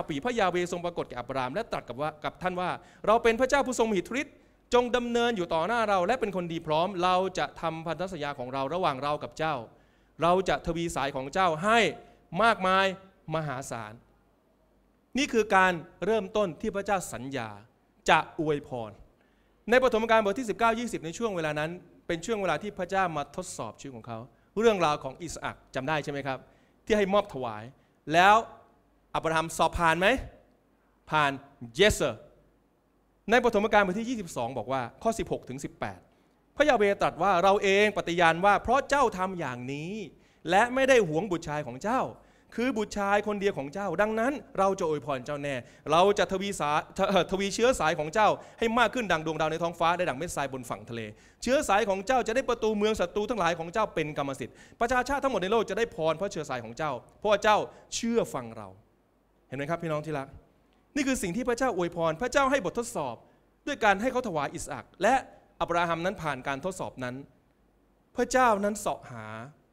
99 ปีพระยาเวทรงปรากฏแก่อับรามและตรัสกับว่ากับท่านว่า เราเป็นพระเจ้าผู้ทรงมีิทธิฤทธิ์จงดำเนินอยู่ต่อหน้าเรา และเป็นคนดีพร้อม เราจะทำพันธสัญญาของเราระหว่างเรากับเจ้า เราจะทวีสายของเจ้าให้มากมายมหาศาลนี่คือการเริ่มต้นที่พระเจ้าสัญญาจะอวยพร ในปฐมกาลบทที่ 19 20 ในช่วงเวลานั้นเป็นช่วงเวลาที่พระเจ้ามาทดสอบชีวิตของเขา เรื่องราวของอิสอักจำได้ใช่ไหมครับที่ให้มอบถวาย แล้วอับราฮัมสอบผ่านไหมผ่าน yes sir ในปฐมกาลบทที่ 22 บอกว่า ข้อ 16 ถึง 18พระยาเวตรัสว่าเราเองปฏิญาณว่าเพราะเจ้าทำอย่างนี้ และไม่ได้หวงบุตรชายของเจ้าคือบุตรชายคนเดียวของเจ้าดังนั้น เราจะอวยพรเจ้าแน่ เราจะทวีสาทวีเชื้อสายของเจ้าให้มากขึ้นดังดวงดาวในท้องฟ้าได้ดังเม็ดทรายบนฝั่งทะเล เชื้อสายของเจ้าจะได้ประตูเมืองศัตรูทั้งหลายของเจ้าเป็นกรรมสิทธิ์ประชาชาติทั้งหมดในโลกจะได้พรเพราะเชื้อสายของเจ้าเพราะเจ้าเชื่อฟังเรา เห็นไหมครับพี่น้องที่รักนี่คือสิ่งที่พระเจ้าอวยพรพระเจ้าให้บททดสอบ ด้วยการให้เขาถวายอิสอักและอับราฮัมนั้นผ่านการทดสอบนั้น พระเจ้านั้นเสาะหา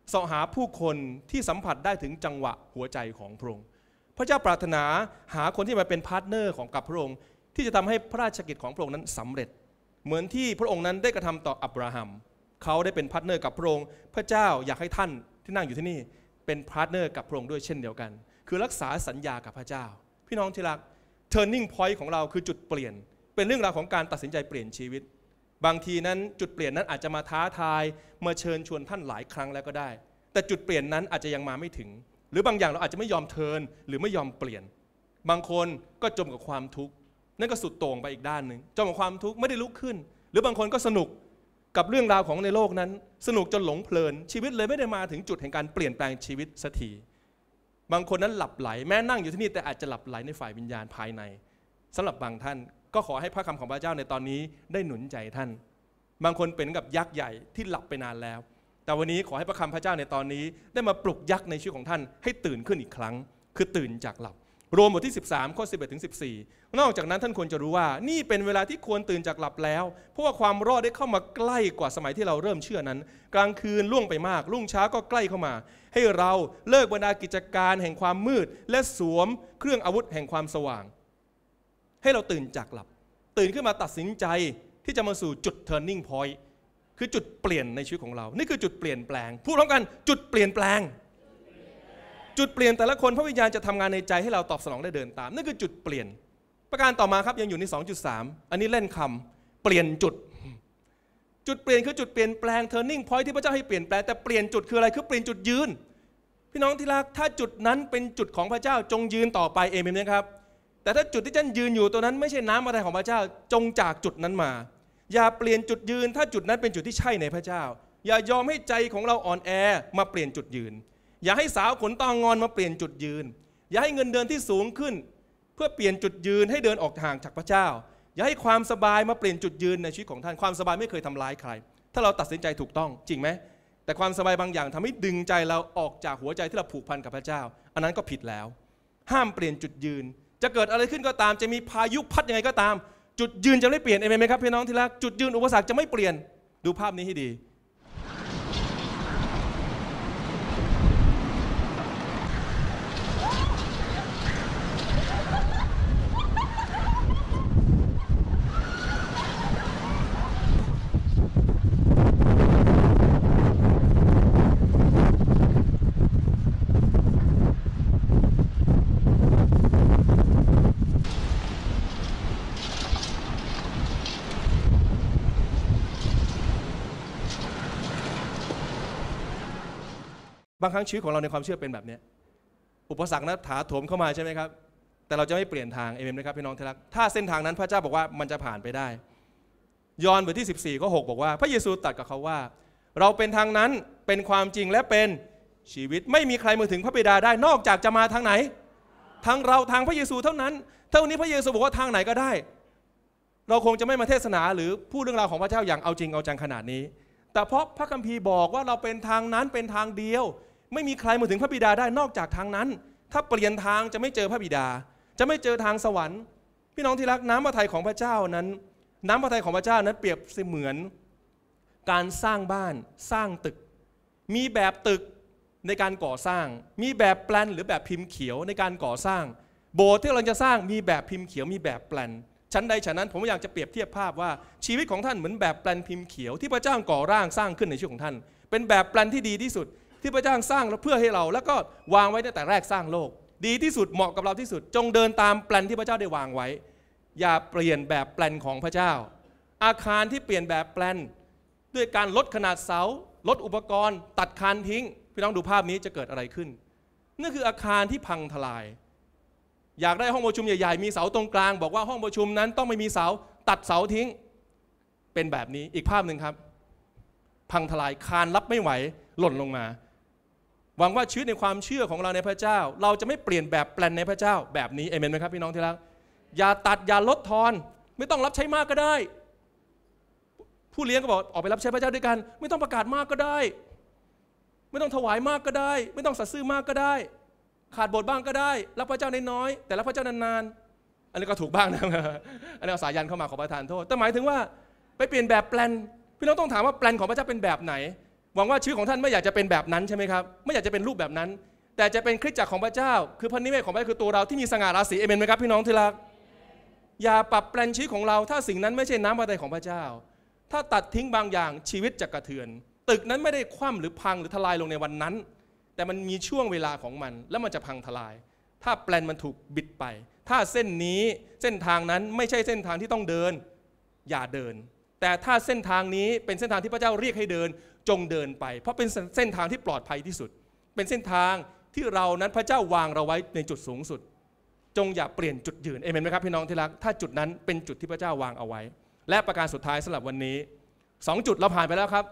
เสาะหาผู้คนที่สัมผัสได้ถึงจังหวะหัวใจของพระองค์ พระเจ้าปรารถนาหาคนที่มาเป็นพาร์ทเนอร์ของกับพระองค์ที่จะทำให้พระราชกิจของพระองค์นั้นสำเร็จ เหมือนที่พระองค์นั้นได้กระทำต่ออับราฮัมเขาได้เป็นพาร์ทเนอร์กับพระองค์ พระเจ้าอยากให้ท่านที่นั่งอยู่ที่นี่เป็นพาร์ทเนอร์กับพระองค์ด้วยเช่นเดียวกัน คือรักษาสัญญากับพระเจ้า พี่น้องที่รัก turning point ของเราคือจุดเปลี่ยน เป็นเรื่องราวของการตัดสินใจเปลี่ยนชีวิตบางทีนั้นจุดเปลี่ยนนั้นอาจจะมาท้าทายมาเชิญชวนท่านหลายครั้งแล้วก็ได้ แต่จุดเปลี่ยนนั้นอาจจะยังมาไม่ถึง หรือบางอย่างเราอาจจะไม่ยอมเทินหรือไม่ยอมเปลี่ยน บางคนก็จมกับความทุกข์นั่นก็สุดโต่งไปอีกด้านหนึ่งจมกับความทุกข์ไม่ได้ลุกขึ้น หรือบางคนก็สนุกกับเรื่องราวของในโลกนั้น สนุกจนหลงเพลินชีวิตเลยไม่ได้มาถึงจุดแห่งการเปลี่ยนแปลงชีวิตสักทีบางคนนั้นหลับไหลแม้นั่งอยู่ที่นี่แต่อาจจะหลับไหลในฝ่ายวิญญาณภายใน สำหรับบางท่านก็ขอให้พระคำของพระเจ้าในตอนนี้ได้หนุนใจท่าน บางคนเป็นกับยักษ์ใหญ่ที่หลับไปนานแล้ว แต่วันนี้ขอให้พระคำพระเจ้าในตอนนี้ ได้มาปลุกยักษ์ในชีวิตของท่านให้ตื่นขึ้นอีกครั้ง คือตื่นจากหลับรวมบทที่13ข้อ11ถึง14 นอกจากนั้นท่านควรจะรู้ว่า นี่เป็นเวลาที่ควรตื่นจากหลับแล้วเพราะว่าความรอดได้เข้ามาใกล้กว่าสมัยที่เราเริ่มเชื่อนั้น กลางคืนล่วงไปมากรุ่งเช้าก็ใกล้เข้ามา ให้เราเลิกบรรดากิจการแห่งความมืด และสวมเครื่องอาวุธแห่งความสว่างให้เราตื่นจากหลับตื่นขึ้นมาตัดสินใจที่จะมาสู่จุด turning point คือจุดเปลี่ยนในชีวิตของเรา นี่คือจุดเปลี่ยนแปลง พูดพร้อมกันจุดเปลี่ยนแปลง จุดเปลี่ยนแต่ละคนพระวิญญาณจะทำงานในใจให้เราตอบสนองได้เดินตามนั่นคือจุดเปลี่ยนประการต่อมาครับยังอยู่ใน 2.3 อันนี้เล่นคำเปลี่ยนจุด จุดเปลี่ยนคือจุดเปลี่ยนแปลง turning point ที่พระเจ้าให้เปลี่ยนแปลงแต่เปลี่ยนจุดคืออะไรคือเปลี่ยนจุดยืนพี่น้องที่รักถ้าจุดนั้นเป็นจุดของพระเจ้าจงยืนต่อไปเอเมนนะครับแต่ถ้าจุดที่ท่านยืนอยู่ตัวนั้นไม่ใช่น้ำอะไรของพระเจ้า จงจากจุดนั้นมา อย่าเปลี่ยนจุดยืนถ้าจุดนั้นเป็นจุดที่ใช่ในพระเจ้า อย่ายอมให้ใจของเราอ่อนแอมาเปลี่ยนจุดยืน อย่าให้สาวขนตองอนมาเปลี่ยนจุดยืน อย่าให้เงินเดือนที่สูงขึ้น เพื่อเปลี่ยนจุดยืนให้เดินออกห่างจากพระเจ้า อย่าให้ความสบายมาเปลี่ยนจุดยืนในชีวิตของท่านความสบายไม่เคยทำร้ายใคร ถ้าเราตัดสินใจถูกต้อง จริงไหมแต่ความสบายบางอย่างทำให้ดึงใจเราออกจากหัวใจที่เราผูกพันกับพระเจ้า อันนั้นก็ผิดแล้ว ห้ามเปลี่ยนจุดยืนจะเกิดอะไรขึ้นก็ตามจะมีพายุพัดยังไงก็ตามจุดยืนจะไม่เปลี่ยนเองไหมครับ พี่น้องที่รักจุดยืนอุปสรรคจะไม่เปลี่ยนดูภาพนี้ให้ดีางครั้งชีวิตของเราในความเชื่อเป็นแบบนี้อุปสรรคนะถาโถมเข้ามาใช่ไหมครับ แต่เราจะไม่เปลี่ยนทางเอเมนหะครับพี่น้องที่รักถ้าเส้นทางนั้นพระเจ้าบอกว่ามันจะผ่านไปได้ ยอห์นบทที่ 14ข้อหบอกว่า พระเยซูตรัสกับเขาว่า เราเป็นทางนั้นเป็นความจริงและเป็นชีวิตไม่มีใครมาถึงพระบิดาได้นอกจากจะมาทางไหนทางเราทางพระเยซูเท่านั้นเท่านี้พระเยซูบอกว่าทางไหนก็ได้ เราคงจะไม่มาเทศนาหรือพูดเรื่องราวของพระเจ้าอย่างเอาจริงเอาจังขนาดนี้ แต่เพราะพระคัมภีร์บอกว่าเราเป็นทางนั้นเป็นทางเดียวไม่มีใครมาถึงพระบิดาได้นอกจากทางนั้น ถ้าเปลี่ยนทางจะไม่เจอพระบิดา จะไม่เจอทางสวรรค์ พี่น้องที่รักน้ำพระทัยของพระเจ้านั้น น้ำพระทัยของพระเจ้านั้นเปรียบเสมือน การสร้างบ้านสร้างตึก มีแบบตึกในการก่อสร้าง มีแบบแปลนหรือแบบพิมพ์เขียวในการก่อสร้าง โบสถ์ที่เราจะสร้างมีแบบพิมพ์เขียวมีแบบแปลน ชั้นใดฉะนั้น ผมอยากจะเปรียบเทียบภาพว่าชีวิตของท่านเหมือนแบบแปลนพิมพ์เขียวที่พระเจ้าก่อร่างสร้างขึ้นในชีวิตของท่าน เป็นแบบแปลนที่ดีที่สุดที่พระเจ้าสร้างเพื่อให้เราแล้วก็วางไว้ตั้งแต่แรกสร้างโลก ดีที่สุดเหมาะกับเราที่สุดจงเดินตามแปลนที่พระเจ้าได้วางไว้ อย่าเปลี่ยนแบบแปลนของพระเจ้า อาคารที่เปลี่ยนแบบแปลนด้วยการลดขนาดเสาลดอุปกรณ์ ตัดคานทิ้งพี่น้องดูภาพนี้จะเกิดอะไรขึ้นนั่นคืออาคารที่พังทลาย อยากได้ห้องประชุมใหญ่ๆมีเสาตรงกลางบอกว่าห้องประชุมนั้นต้องไม่มีเสา ตัดเสาทิ้ง เป็นแบบนี้อีกภาพหนึ่งครับ พังทลายคานรับไม่ไหวหล่นลงมาหวังว่าชีวิตในความเชื่อของเราในพระเจ้า เราจะไม่เปลี่ยนแบบแปลนในพระเจ้า แบบนี้เอเมนไหมครับ พี่น้องที่รักอย่าตัดอย่าลดทอน ไม่ต้องรับใช้มากก็ได้ ผู้เลี้ยงก็บอกออกไปรับใช้พระเจ้าด้วยกัน ไม่ต้องประกาศมากก็ได้ ไม่ต้องถวายมากก็ได้ ไม่ต้องสัตย์ซื่อมากก็ได้ ขาดบทบ้างก็ได้ รับพระเจ้าน้อยๆแต่รับพระเจ้านานๆอันนี้ก็ถูกบ้างนะอันนี้เอาสายันเข้ามาขอประทานโทษ แต่หมายถึงว่า ไปเปลี่ยนแบบแปลนพี่น้องต้องถามว่าแปลนของพระเจ้าเป็นแบบไหนหวังว่าชีวิตของท่านไม่อยากจะเป็นแบบนั้นใช่ไหมครับ ไม่อยากจะเป็นรูปแบบนั้น แต่จะเป็นคริสตจักรของพระเจ้า คือพระนิเวศของพระเจ้าคือตัวเราที่มีสง่าราศี เอเมนไหมครับ พี่น้องที่รัก อย่าปรับแปลนชีวิตของเรา ถ้าสิ่งนั้นไม่ใช่น้ำพระทัยของพระเจ้า ถ้าตัดทิ้งบางอย่างชีวิตจะกระเทือน ตึกนั้นไม่ได้คว่ำหรือพังหรือทลายลงในวันนั้น แต่มันมีช่วงเวลาของมัน แล้วมันจะพังทลาย ถ้าแปลนมันถูกบิดไป ถ้าเส้นนี้เส้นทางนั้นไม่ใช่เส้นทางที่ต้องเดิน อย่าเดิน แต่ถ้าเส้นทางนี้เป็นเส้นทางที่พระเจ้าเรียกให้เดินจงเดินไปเพราะเป็นเส้นทางที่ปลอดภัยที่สุด เป็นเส้นทางที่เรานั้นพระเจ้าวางเราไว้ในจุดสูงสุด จงอย่าเปลี่ยนจุดยืนเอเมนไหมครับพี่น้องที่รักถ้าจุดนั้นเป็นจุดที่พระเจ้าวางเอาไว้ และประการสุดท้ายสำหรับวันนี้สองจุดเราผ่านไปแล้วครับ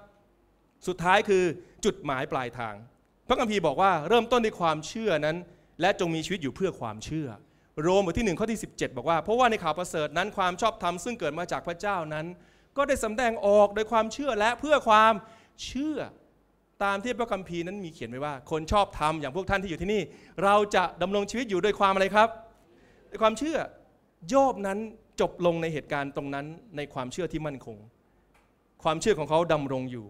สุดท้ายคือจุดหมายปลายทาง พระคัมภีร์บอกว่า เริ่มต้นด้วยความเชื่อนั้น และจงมีชีวิตอยู่เพื่อความเชื่อ โรมบทที่1ข้อที่ 17 บอกว่าเพราะว่าในข่าวประเสริฐนั้นความชอบธรรมซึ่งเกิดมาจากพระเจ้านั้น ก็ได้สำแดงออกโดยความเชื่อและเพื่อความเชื่อตามที่พระคัมภีร์นั้นมีเขียนไว้ว่า คนชอบทำอย่างพวกท่านที่อยู่ที่นี่ เราจะดำรงชีวิตอยู่ด้วยความอะไรครับด้วยความเชื่อโยบนั้นจบลงในเหตุการณ์ตรงนั้น ในความเชื่อที่มั่นคง ความเชื่อของเขาดำรงอยู่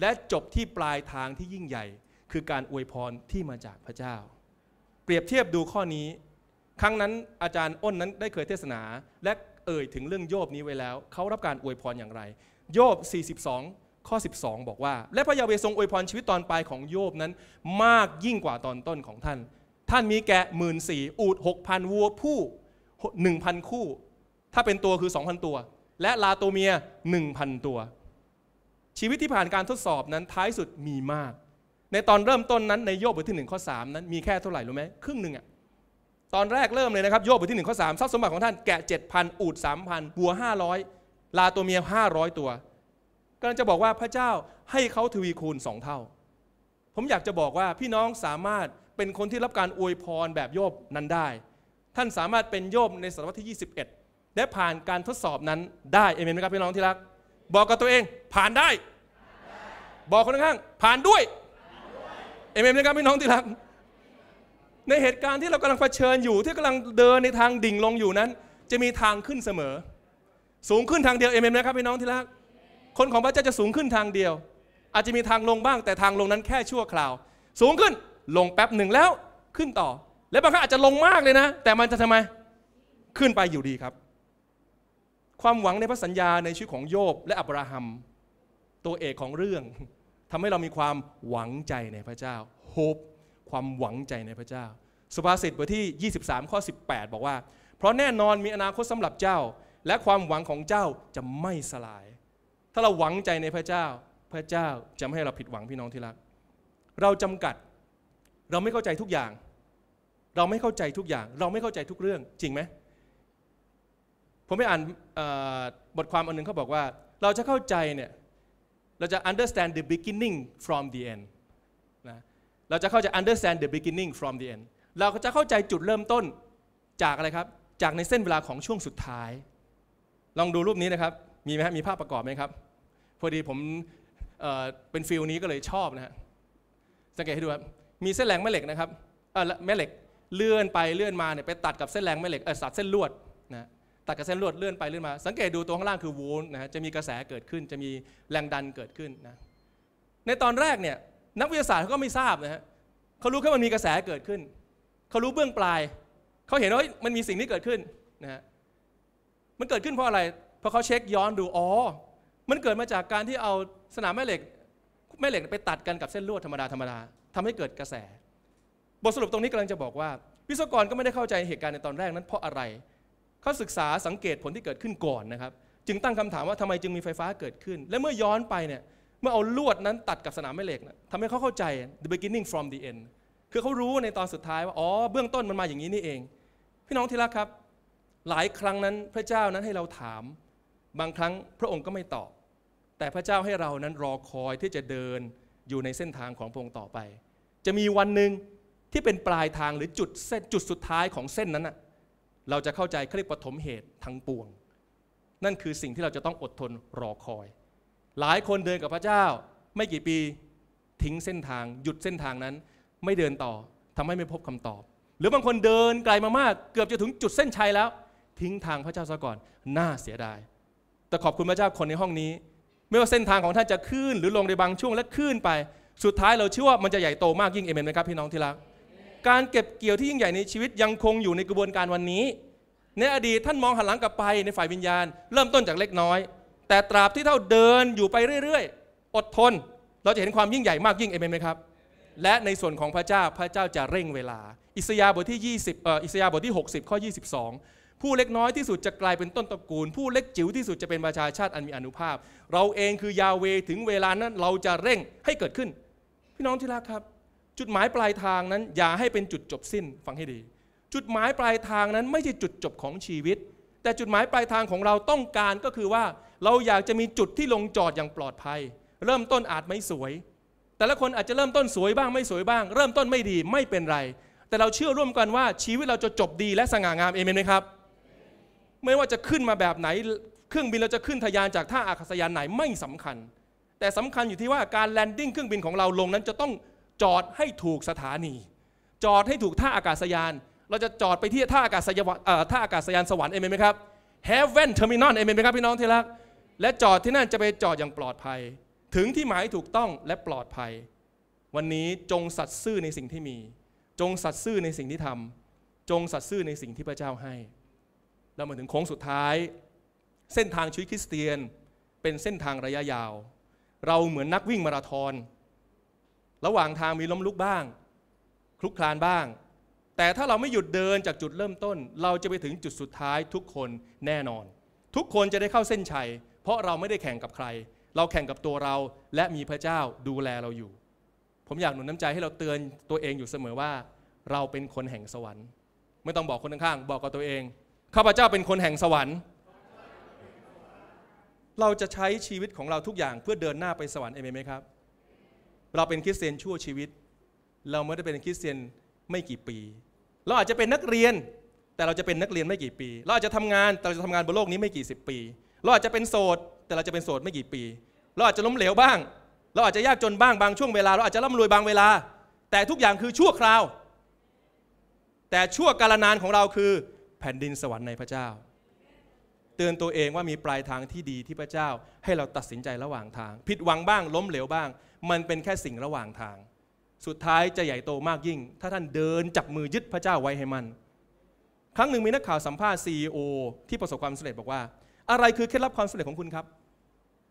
และจบที่ปลายทางที่ยิ่งใหญ่ คือการอวยพรที่มาจากพระเจ้า เปรียบเทียบดูข้อนี้ครั้งนั้นอาจารย์อ้นนั้นได้เคยเทศนา และเอ่ยถึงเรื่องโยบนี้ไว้แล้ว เขารับการอวยพรอย่างไร โยบ 42ข้อ 12 บอกว่า และพระยาเวทรงอวยพรชีวิตตอนปลายของโยบนั้นมากยิ่งกว่าตอนต้นของท่าน ท่านมีแกะหมื่นสี่อูดหกพันวัวผู้หนึ่งพันคู่ ถ้าเป็นตัวคือสองพันตัว และลาตัวเมียหนึ่งพันตัว ชีวิตที่ผ่านการทดสอบนั้นท้ายสุดมีมาก ในตอนเริ่มต้นนั้น ในโยบบทที่หนึ่งข้อสามนั้นมีแค่เท่าไหร่รู้ไหมครึ่งหนึ่งอะตอนแรกเริ่มเลยนะครับโยบบทที่หนึ่งข้อสามทรัพย์สมบัติของท่านแกะเจ็ดพันอูดสามพันวัวห้าร้อยลาตัวเมียห้าร้อยตัวกำลังจะบอกว่าพระเจ้าให้เขาทวีคูณสองเท่า ผมอยากจะบอกว่าพี่น้องสามารถเป็นคนที่รับการอวยพรแบบโยบนั้นได้ ท่านสามารถเป็นโยบในศตวรรษที่ 21 และผ่านการทดสอบนั้นได้เอเมนไหมครับพี่น้องที่รัก บอกกับตัวเองผ่านได้ บอกคนข้างผ่านด้วย เอเมนไหมครับพี่น้องที่รัก ในเหตุการณ์ที่เรากำลังเผชิญอยู่ที่กำลังเดินในทางดิ่งลงอยู่นั้น จะมีทางขึ้นเสมอ สูงขึ้นทางเดียวเอเมนไหมครับพี่น้องที่รักคนของพระเจ้าจะสูงขึ้นทางเดียว อาจจะมีทางลงบ้างแต่ทางลงนั้นแค่ชั่วคราว สูงขึ้นลงแป๊บหนึ่งแล้วขึ้นต่อ และบางครั้งอาจจะลงมากเลยนะ แต่มันจะทำไมขึ้นไปอยู่ดีครับ ความหวังในพระสัญญาในชีวิตของโยบและอับราฮัมตัวเอกของเรื่อง ทำให้เรามีความหวังใจในพระเจ้าโฮปความหวังใจในพระเจ้า สุภาษิตบทที่ 23ข้อ18บอกว่า เพราะแน่นอนมีอนาคตสำหรับเจ้า และความหวังของเจ้าจะไม่สลายถ้าเราหวังใจในพระเจ้า พระเจ้าจะไม่ให้เราผิดหวังพี่น้องที่รัก เราจำกัด เราไม่เข้าใจทุกอย่าง เราไม่เข้าใจทุกอย่าง เราไม่เข้าใจทุกเรื่อง จริงไหม ผมไปอ่านบทความอันนึงเขาบอกว่า เราจะเข้าใจเนี่ย เราจะ understand the beginning from the end นะเราจะเข้าใจ understand the beginning from the end เราจะเข้าใจจุดเริ่มต้นจากอะไรครับ จากในเส้นเวลาของช่วงสุดท้าย ลองดูรูปนี้นะครับมีไหมับมีภาพประกอบไหมครับ พอดีผมเเป็นฟิลนี้ก็เลยชอบนะฮะ สังเกตให้ดูครับ มีเส้นแรงแม่เหล็กนะครับแม่เหล็กเลื่อนไปเลื่อนมาเนี่ยไปตัดกับเส้นแรงแม่เหล็ก เออตัดเส้นลวดนะตัดกับเส้นลวดเลื่อนไปเลื่อนมา สังเกตดูตัวข้างล่างคือวลตนะฮะ จะมีกระแสเกิดขึ้น จะมีแรงดันเกิดขึ้นนะ ในตอนแรกเนี่ยนักวิทยาศาสตร์เขาก็ไม่ทราบนะฮะเขารู้แค่มันมีกระแสเกิดขึ้นเขารู้เบื้องปลาย เขาเห็นว่ามันมีสิ่งนี้เกิดขึ้นนะฮะ มันเกิดขึ้นเพราะอะไรพอเขาเช็คย้อนดูอ๋อมันเกิดมาจากการที่เอาสนามแม่เหล็ก แม่เหล็กไปตัดกันกับเส้นลวดธรรมดาธรรมดาทำให้เกิดกระแส บทสรุปตรงนี้กำลังจะบอกว่าวิศวกรก็ไม่ได้เข้าใจเหตุการณ์ในตอนแรกนั้น เพราะอะไรเขาศึกษาสังเกตผลที่เกิดขึ้นก่อนนะครับ จึงตั้งคำถามว่าทำไมจึงมีไฟฟ้าเกิดขึ้น และเมื่อย้อนไปเนี่ยเมื่อเอาลวดนั้นตัดกับสนามแม่เหล็กนะทำให้เขาเข้าใจ the beginning from the end คือเขารู้ในตอนสุดท้ายว่าอ๋อเบื้องต้นมันมาอย่างนี้นี่เอง พี่น้องที่รักครับ หลายครั้งนั้นพระเจ้านั้นให้เราถามบางครั้งพระองค์ก็ไม่ตอบ แต่พระเจ้าให้เรานั้นรอคอยที่จะเดินอยู่ในเส้นทางของพระองค์ต่อไป จะมีวันหนึ่งที่เป็นปลายทางหรือจุดเส้น จุดสุดท้ายของเส้นนั้น เราจะเข้าใจเรียกปฐมเหตุทั้งปวง นั่นคือสิ่งที่เราจะต้องอดทนรอคอย หลายคนเดินกับพระเจ้าไม่กี่ปีทิ้งเส้นทาง หยุดเส้นทางนั้น ไม่เดินต่อ ทำให้ไม่พบคำตอบ หรือบางคนเดินไกลมามาก เกือบจะถึงจุดเส้นชัยแล้ว ทิ้งทางพระเจ้าซะก่อนน่าเสียดายแต่ขอบคุณพระเจ้าคนในห้องนี้ ไม่ว่าเส้นทางของท่านจะขึ้นหรือลงในบางช่วงและขึ้นไปสุดท้ายเราเชื่อว่ามันจะใหญ่โตมากยิ่งเอเมนไหมครับพี่น้องที่รักการเก็บเกี่ยวที่ยิ่งใหญ่ในชีวิตยังคงอยู่ในกระบวนการวันนี้ ในอดีตท่านมองหันหลังกลับไปในฝ่ายวิญญาณเริ่มต้นจากเล็กน้อย แต่ตราบที่เท่าเดินอยู่ไปเรื่อยๆ อดทน เราจะเห็นความยิ่งใหญ่มากยิ่งเอเมนไหมครับ และในส่วนของพระเจ้าพระเจ้าจะเร่งเวลา อิสยาห์บทที่ 20เอ่ออิสยาห์บทที่ 60ข้อ22ผู้เล็กน้อยที่สุดจะกลายเป็นต้นตระกูล ผู้เล็กจิ๋วที่สุดจะเป็นประชาชาติอันมีอนุภาพ เราเองคือยาเวถึงเวลานั้นเราจะเร่งให้เกิดขึ้น พี่น้องที่รักครับ จุดหมายปลายทางนั้นอย่าให้เป็นจุดจบสิ้นฟังให้ดี จุดหมายปลายทางนั้นไม่ใช่จุดจบของชีวิต แต่จุดหมายปลายทางของเราต้องการก็คือว่า เราอยากจะมีจุดที่ลงจอดอย่างปลอดภัย เริ่มต้นอาจไม่สวย แต่ละคนอาจจะเริ่มต้นสวยบ้างไม่สวยบ้าง เริ่มต้นไม่ดีไม่เป็นไร แต่เราเชื่อร่วมกันว่าชีวิตเราจะจบดี และสง่างามเอเมนไหมครับไม่ว่าจะขึ้นมาแบบไหนเครื่องบินเราจะขึ้นทะยานจากท่าอากาศยานไหนไม่สำคัญแต่สำคัญอยู่ที่ว่าการแลนดิ้งเครื่องบินของเราลงนั้นจะต้องจอดให้ถูกสถานี จอดให้ถูกท่าอากาศยาน เราจะจอดไปที่ท่าอากาศยานท่าอากาศยานสวรรค์เอเมนไหมครับ Heaven Terminal เอเมนไหมครับพี่น้องที่รักและจอดที่นั่นจะไปจอดอย่างปลอดภัย ถึงที่หมายถูกต้องและปลอดภัย วันนี้จงสัตซ์ซื่อในสิ่งที่มี จงสัตซ์ซื่อในสิ่งที่ทำจงสัตซ์ซื่อในสิ่งที่พระเจ้าให้แล้วมาถึงโค้งสุดท้าย เส้นทางชีวิตคริสเตียนเป็นเส้นทางระยะยาว เราเหมือนนักวิ่งมาราธอนระหว่างทางมีล้มลุกบ้างคลุกคลานบ้าง แต่ถ้าเราไม่หยุดเดินจากจุดเริ่มต้น เราจะไปถึงจุดสุดท้ายทุกคนแน่นอน ทุกคนจะได้เข้าเส้นชัยเพราะเราไม่ได้แข่งกับใคร เราแข่งกับตัวเราและมีพระเจ้าดูแลเราอยู่ ผมอยากหนุนน้ำใจให้เราเตือนตัวเองอยู่เสมอว่า เราเป็นคนแห่งสวรรค์ ไม่ต้องบอกคนข้างๆบอกกับตัวเองข้าพเจ้าเป็นคนแห่งสวรรค์ เราจะใช้ชีวิตของเราทุกอย่างเพื่อเดินหน้าไปสวรรค์เองไหมครับ เราเป็นคริสเตียนชั่วชีวิต เราไม่ได้เป็นคริสเตียนไม่กี่ปี เราอาจจะเป็นนักเรียน แต่เราจะเป็นนักเรียนไม่กี่ปี เราอาจจะทำงาน แต่เราจะทำงานบนโลกนี้ไม่กี่สิบปี เราอาจจะเป็นโสด แต่เราจะเป็นโสดไม่กี่ปี เราอาจจะล้มเหลวบ้าง เราอาจจะยากจนบ้าง บางช่วงเวลาเราอาจจะร่ำรวยบางเวลา แต่ทุกอย่างคือชั่วคราว แต่ชั่วกาลนานของเราคือแผ่นดินสวรรค์ในพระเจ้า เตือนตัวเองว่ามีปลายทางที่ดีที่พระเจ้า ให้เราตัดสินใจระหว่างทาง ผิดหวังบ้างล้มเหลวบ้าง มันเป็นแค่สิ่งระหว่างทาง สุดท้ายจะใหญ่โตมากยิ่ง ถ้าท่านเดินจับมือยึดพระเจ้าไว้ให้มันครั้งหนึ่งมีนักข่าวสัมภาษณ์ซีอที่ประสบความสำเร็จบอกว่า อะไรคือเคล็ดลับความสำเร็จของคุณครับ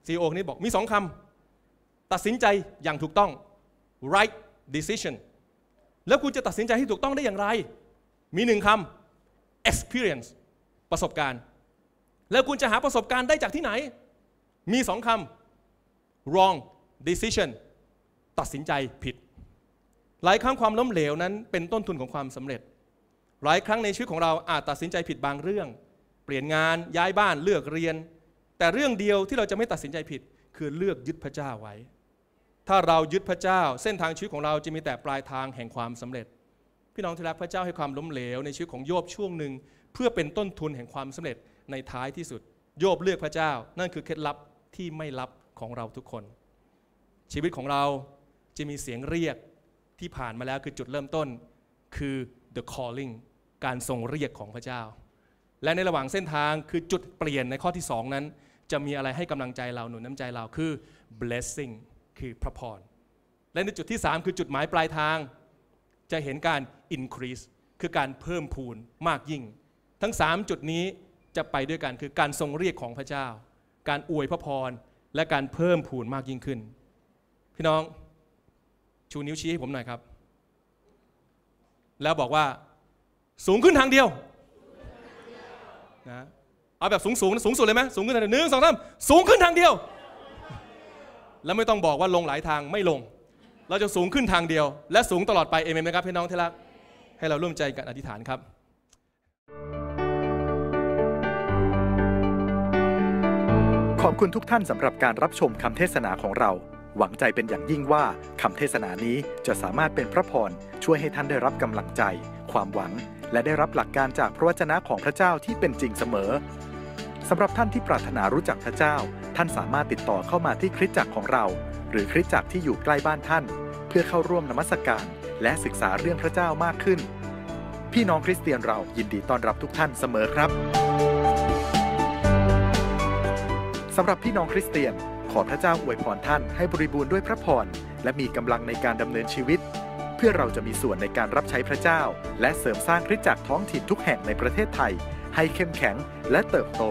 ซีอนนี้บอกมีสองคำตัดสินใจอย่างถูกต้อง right decision แล้วคุณจะตัดสินใจให้ถูกต้องได้อย่างไร มีหนึ่งคำ experience ประสบการณ์ แล้วคุณจะหาประสบการณ์ได้จากที่ไหน มีสองคำ wrong decision ตัดสินใจผิด หลายครั้งความล้มเหลวนั้นเป็นต้นทุนของความสำเร็จ หลายครั้งในชีวิตของเราอาจตัดสินใจผิดบางเรื่อง เปลี่ยนงานย้ายบ้านเลือกเรียน แต่เรื่องเดียวที่เราจะไม่ตัดสินใจผิด คือเลือกยึดพระเจ้าไว้ ถ้าเรายึดพระเจ้าเส้นทางชีวิตของเราจะมีแต่ปลายทางแห่งความสำเร็จพี่น้องที่รักพระเจ้าให้ความล้มเหลวในชีวิตของโยบช่วงหนึ่งเพื่อเป็นต้นทุนแห่งความสำเร็จในท้ายที่สุด โยบเลือกพระเจ้า นั่นคือเคล็ดลับที่ไม่ลับของเราทุกคน ชีวิตของเราจะมีเสียงเรียกที่ผ่านมาแล้วคือจุดเริ่มต้น คือ the calling การทรงเรียกของพระเจ้า และในระหว่างเส้นทางคือจุดเปลี่ยนในข้อที่สองนั้น จะมีอะไรให้กำลังใจเราหนุนน้ำใจเราคือ blessing คือพระพรและในจุดที่ 3 คือจุดหมายปลายทางจะเห็นการ increase คือการเพิ่มพูนมากยิ่ง ทั้ง 3 จุดนี้จะไปด้วยกันคือการทรงเรียกของพระเจ้า การอวยพระพร และการเพิ่มพูนมากยิ่งขึ้น พี่น้อง ชูนิ้วชี้ให้ผมหน่อยครับ แล้วบอกว่า สูงขึ้นทางเดียวนะเอาแบบสูงสูงสูงสุดเลยไหมสูงขึ้นทางเดียวหนึ่งสองสามสูงขึ้นทางเดียว แล้วไม่ต้องบอกว่าลงหลายทางไม่ลงเราจะสูงขึ้นทางเดียวและสูงตลอดไปเอเมนไหมครับพี่น้องที่รักให้เราร่วมใจกันอธิษฐานครับ ขอบคุณทุกท่านสำหรับการรับชมคำเทศนาของเรา หวังใจเป็นอย่างยิ่งว่าคำเทศนานี้จะสามารถเป็นพระพร ช่วยให้ท่านได้รับกำลังใจ ความหวัง และได้รับหลักการจากพระวจนะของพระเจ้าที่เป็นจริงเสมอสำหรับท่านที่ปรารถนารู้จักพระเจ้า ท่านสามารถติดต่อเข้ามาที่คริสตจักรของเราหรือคริสตจักรที่อยู่ใกล้บ้านท่าน เพื่อเข้าร่วมนมัสกการและศึกษาเรื่องพระเจ้ามากขึ้น พี่น้องคริสเตียนเรายินดีต้อนรับทุกท่านเสมอครับสำหรับพี่น้องคริสเตียน ขอพระเจ้าอวยพรท่าน ให้บริบูรณ์ด้วยพระพรและมีกำลังในการดำเนินชีวิต เพื่อเราจะมีส่วนในการรับใช้พระเจ้า และเสริมสร้างคริสตจักรท้องถิ่นทุกแห่งในประเทศไทย ให้เข้มแข็งและเติบโต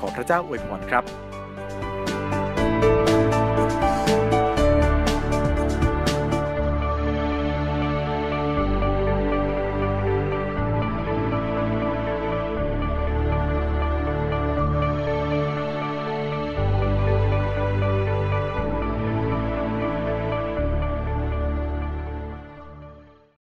ขอพระเจ้าอวยพรครับ